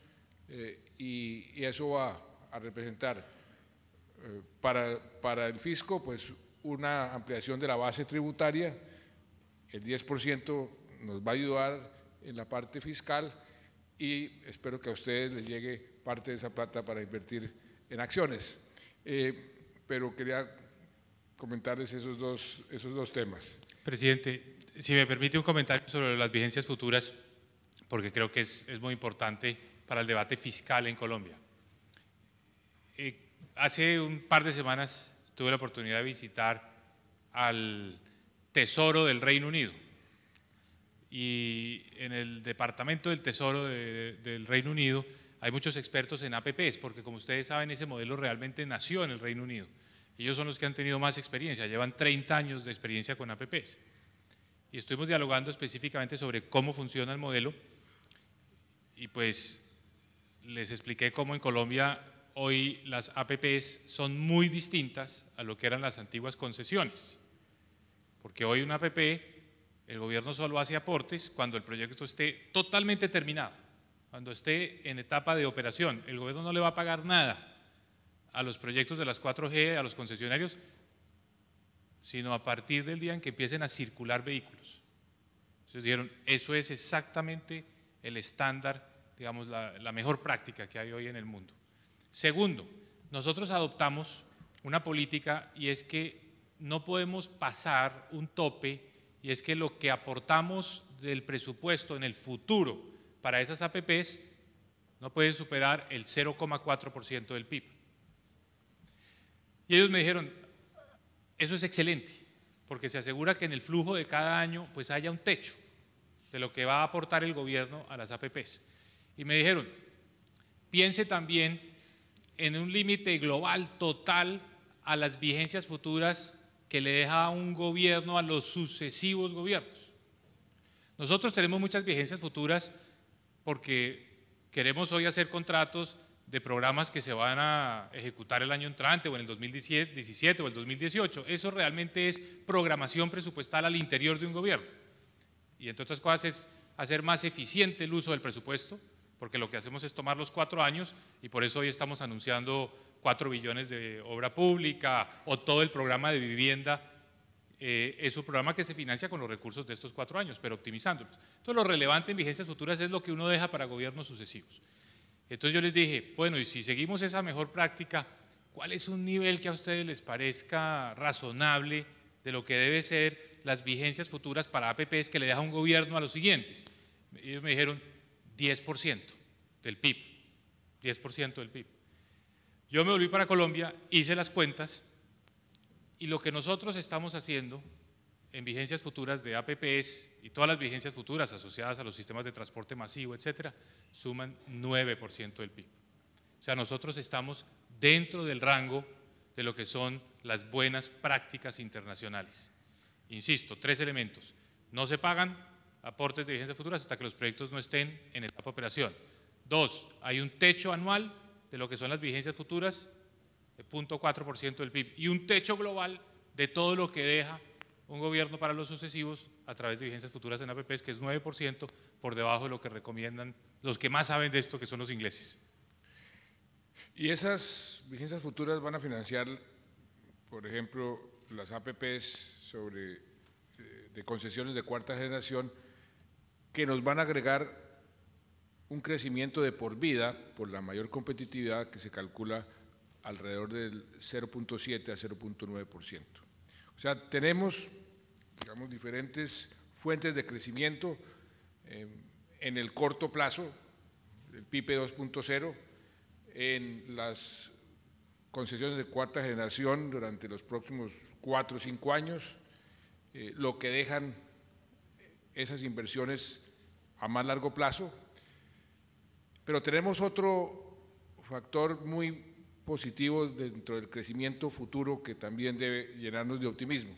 eh, y, eso va a representar eh, para, para el fisco pues una ampliación de la base tributaria, el 10% nos va a ayudar en la parte fiscal y espero que a ustedes les llegue parte de esa plata para invertir en acciones. Eh, pero quería comentarles esos dos, temas. Presidente, si me permite un comentario sobre las vigencias futuras, porque creo que es, muy importante para el debate fiscal en Colombia. Eh, hace un par de semanas tuve la oportunidad de visitar al Tesoro del Reino Unido y en el Departamento del Tesoro del Reino Unido hay muchos expertos en APPs, porque como ustedes saben ese modelo realmente nació en el Reino Unido ellos son los que han tenido más experiencia, llevan 30 años de experiencia con APPs. Y estuvimos dialogando específicamente sobre cómo funciona el modelo y pues les expliqué cómo en Colombia hoy las APPs son muy distintas a lo que eran las antiguas concesiones. Porque hoy una APP, el gobierno solo hace aportes cuando el proyecto esté totalmente terminado, cuando esté en etapa de operación. El gobierno no le va a pagar nada a los proyectos de las 4G, a los concesionarios, sino a partir del día en que empiecen a circular vehículos. Entonces dijeron, eso es exactamente el estándar, digamos, la, la mejor práctica que hay hoy en el mundo. Segundo, nosotros adoptamos una política y es que no podemos pasar un tope y es que lo que aportamos del presupuesto en el futuro para esas APPs no puede superar el 0,4% del PIB. Y ellos me dijeron, eso es excelente, porque se asegura que en el flujo de cada año pues haya un techo de lo que va a aportar el gobierno a las APPs. Y me dijeron, piense también en un límite global total a las vigencias futuras que le deja un gobierno a los sucesivos gobiernos. Nosotros tenemos muchas vigencias futuras porque queremos hoy hacer contratos de programas que se van a ejecutar el año entrante o en el 2017 o el 2018. Eso realmente es programación presupuestal al interior de un gobierno. Y entre otras cosas es hacer más eficiente el uso del presupuesto, porque lo que hacemos es tomar los cuatro años y por eso hoy estamos anunciando cuatro billones de obra pública o todo el programa de vivienda. Eh, es un programa que se financia con los recursos de estos cuatro años, pero optimizándolos. Entonces lo relevante en vigencias futuras es lo que uno deja para gobiernos sucesivos. Entonces yo les dije, bueno, y si seguimos esa mejor práctica, ¿cuál es un nivel que a ustedes les parezca razonable de lo que debe ser las vigencias futuras para APPs que le deja un gobierno a los siguientes? Ellos me dijeron 10% del PIB, 10% del PIB. Yo me volví para Colombia, hice las cuentas y lo que nosotros estamos haciendo en vigencias futuras de APPs y todas las vigencias futuras asociadas a los sistemas de transporte masivo, etcétera, suman 9% del PIB. O sea, nosotros estamos dentro del rango de lo que son las buenas prácticas internacionales. Insisto, tres elementos. No se pagan aportes de vigencias futuras hasta que los proyectos no estén en etapa de operación. Dos, hay un techo anual de lo que son las vigencias futuras, de 0.4% del PIB, y un techo global de todo lo que deja un gobierno para los sucesivos a través de vigencias futuras en APPs, que es 9%, por debajo de lo que recomiendan los que más saben de esto, que son los ingleses. ¿Y esas vigencias futuras van a financiar, por ejemplo, las APPs sobre, eh, de concesiones de cuarta generación que nos van a agregar un crecimiento de por vida por la mayor competitividad que se calcula alrededor del 0.7 a 0.9%. O sea, tenemos digamos, diferentes fuentes de crecimiento eh, en el corto plazo, el PIB 2.0, en las concesiones de cuarta generación durante los próximos cuatro o cinco años, eh, lo que dejan esas inversiones a más largo plazo. Pero tenemos otro factor muy positivo dentro del crecimiento futuro que también debe llenarnos de optimismo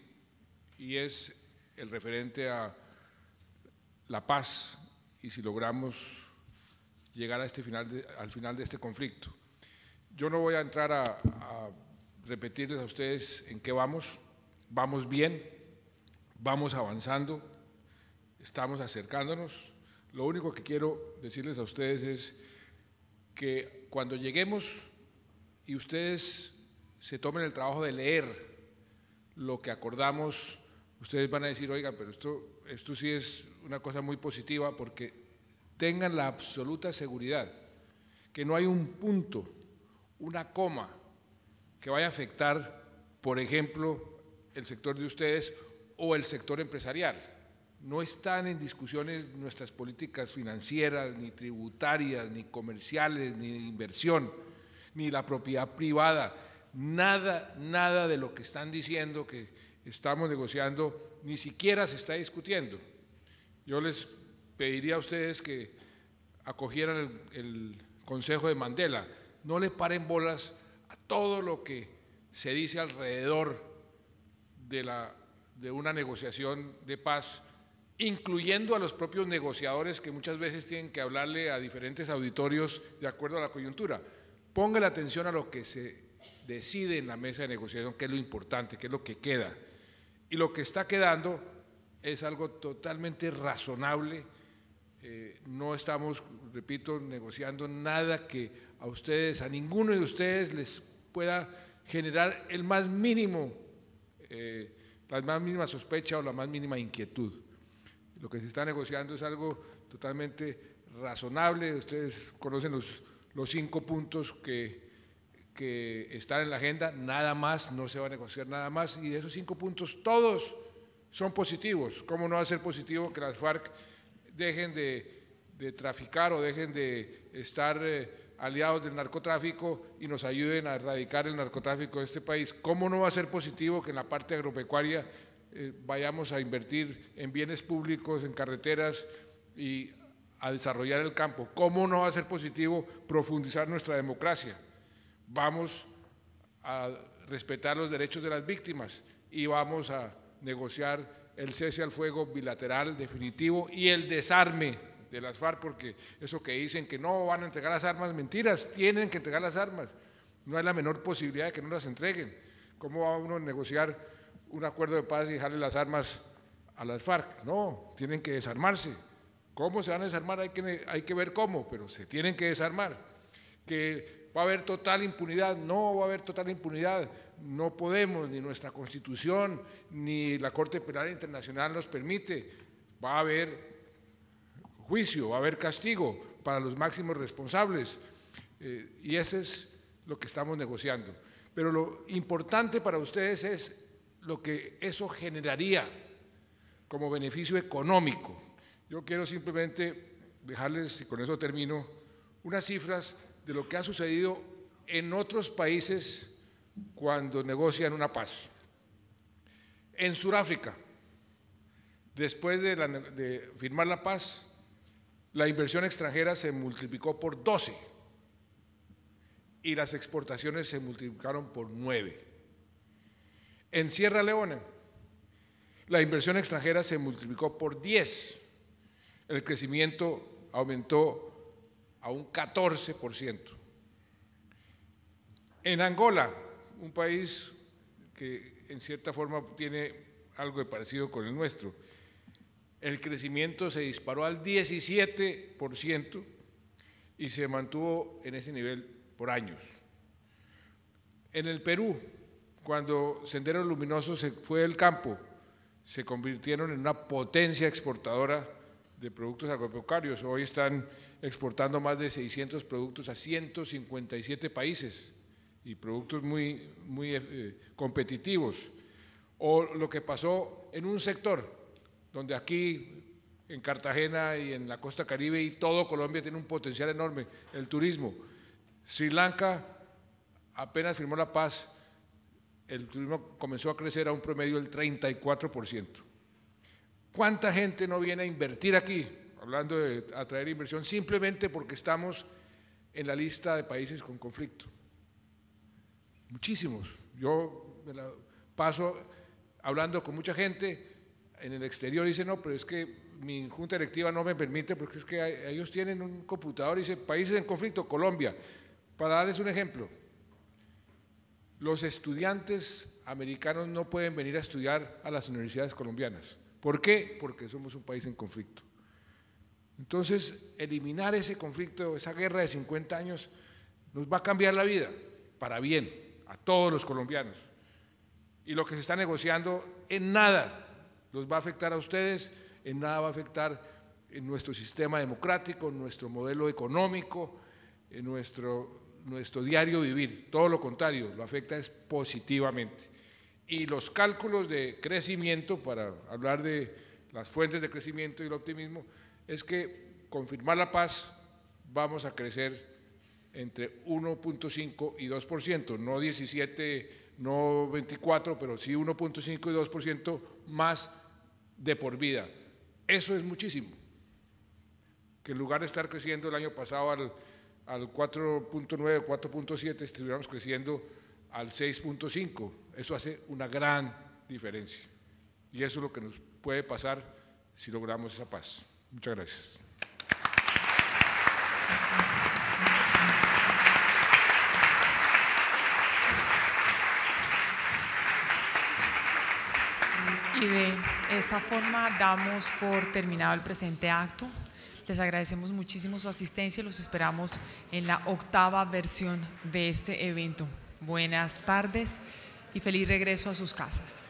y es el referente a la paz y si logramos llegar a este final al final de este conflicto. Yo no voy a entrar a, a repetirles a ustedes en qué vamos. Vamos bien, vamos avanzando, estamos acercándonos. Lo único que quiero decirles a ustedes es que cuando lleguemos y ustedes se tomen el trabajo de leer lo que acordamos ustedes van a decir, oiga, pero esto, esto sí es una cosa muy positiva porque tengan la absoluta seguridad que no hay un punto, una coma que vaya a afectar, por ejemplo, el sector de ustedes o el sector empresarial. No están en discusiones nuestras políticas financieras, ni tributarias, ni comerciales, ni inversión, ni la propiedad privada. Nada, nada de lo que están diciendo que, estamos negociando, ni siquiera se está discutiendo. Yo les pediría a ustedes que acogieran el, consejo de Mandela, no le paren bolas a todo lo que se dice alrededor de, la, de una negociación de paz, incluyendo a los propios negociadores que muchas veces tienen que hablarle a diferentes auditorios de acuerdo a la coyuntura. Ponga la atención a lo que se decide en la mesa de negociación, que es lo importante, que es lo que queda. Y lo que está quedando es algo totalmente razonable. Eh, no estamos, repito, negociando nada que a ustedes, a ninguno de ustedes les pueda generar el más mínimo, eh, la más mínima sospecha o la más mínima inquietud. Lo que se está negociando es algo totalmente razonable. Ustedes conocen los, los cinco puntos que que están en la agenda, nada más, no se va a negociar nada más. Y de esos cinco puntos, todos son positivos. ¿Cómo no va a ser positivo que las FARC dejen de, traficar o dejen de estar eh, aliados del narcotráfico y nos ayuden a erradicar el narcotráfico de este país? ¿Cómo no va a ser positivo que en la parte agropecuaria eh, vayamos a invertir en bienes públicos, en carreteras y a desarrollar el campo? ¿Cómo no va a ser positivo profundizar nuestra democracia? vamos a respetar los derechos de las víctimas y vamos a negociar el cese al fuego bilateral definitivo y el desarme de las FARC, porque eso que dicen que no van a entregar las armas, mentiras, tienen que entregar las armas. No hay la menor posibilidad de que no las entreguen. ¿Cómo va uno a negociar un acuerdo de paz y dejarle las armas a las FARC? No, tienen que desarmarse. ¿Cómo se van a desarmar? Hay que, hay que ver cómo, pero se tienen que desarmar. Que va a haber total impunidad. No va a haber total impunidad. No podemos, ni nuestra constitución, ni la Corte Penal Internacional nos permite. Va a haber juicio, va a haber castigo para los máximos responsables. Eh, y eso es lo que estamos negociando. Pero lo importante para ustedes es lo que eso generaría como beneficio económico. Yo quiero simplemente dejarles, y con eso termino, unas cifras de lo que ha sucedido en otros países cuando negocian una paz. En Sudáfrica, después de, firmar la paz, la inversión extranjera se multiplicó por 12 y las exportaciones se multiplicaron por 9. En Sierra Leona, la inversión extranjera se multiplicó por 10. El crecimiento aumentó a un 14%. En Angola, un país que en cierta forma tiene algo de parecido con el nuestro, el crecimiento se disparó al 17% y se mantuvo en ese nivel por años. En el Perú, cuando Sendero Luminoso se fue del campo, se convirtieron en una potencia exportadora de productos agropecuarios. Hoy están exportando más de 600 productos a 157 países y productos muy, muy eh, competitivos. O lo que pasó en un sector, donde aquí en Cartagena y en la costa caribe y todo Colombia tiene un potencial enorme, el turismo. Sri Lanka apenas firmó la paz, el turismo comenzó a crecer a un promedio del 34%. ¿Cuánta gente no viene a invertir aquí? hablando de atraer inversión, simplemente porque estamos en la lista de países con conflicto. Muchísimos. Yo me paso hablando con mucha gente en el exterior dice, no, pero es que mi junta directiva no me permite porque es que ellos tienen un computador y dicen, países en conflicto, Colombia. Para darles un ejemplo, los estudiantes americanos no pueden venir a estudiar a las universidades colombianas. ¿Por qué? Porque somos un país en conflicto. Entonces, eliminar ese conflicto, esa guerra de 50 años, nos va a cambiar la vida para bien a todos los colombianos. Y lo que se está negociando en nada nos va a afectar a ustedes, en nada va a afectar en nuestro sistema democrático, en nuestro modelo económico, en nuestro, diario vivir. Todo lo contrario, lo afecta es positivamente. Y los cálculos de crecimiento, para hablar de las fuentes de crecimiento y el optimismo, es que con firmar la paz vamos a crecer entre 1.5 y 2%, no 17, no 24, pero sí 1.5 y 2% más de por vida. Eso es muchísimo. Que en lugar de estar creciendo el año pasado al, al 4.9, 4.7, estuviéramos creciendo al 6.5. Eso hace una gran diferencia. Y eso es lo que nos puede pasar si logramos esa paz. Muchas gracias. Y de esta forma damos por terminado el presente acto. Les agradecemos muchísimo su asistencia y los esperamos en la octava versión de este evento. Buenas tardes y feliz regreso a sus casas.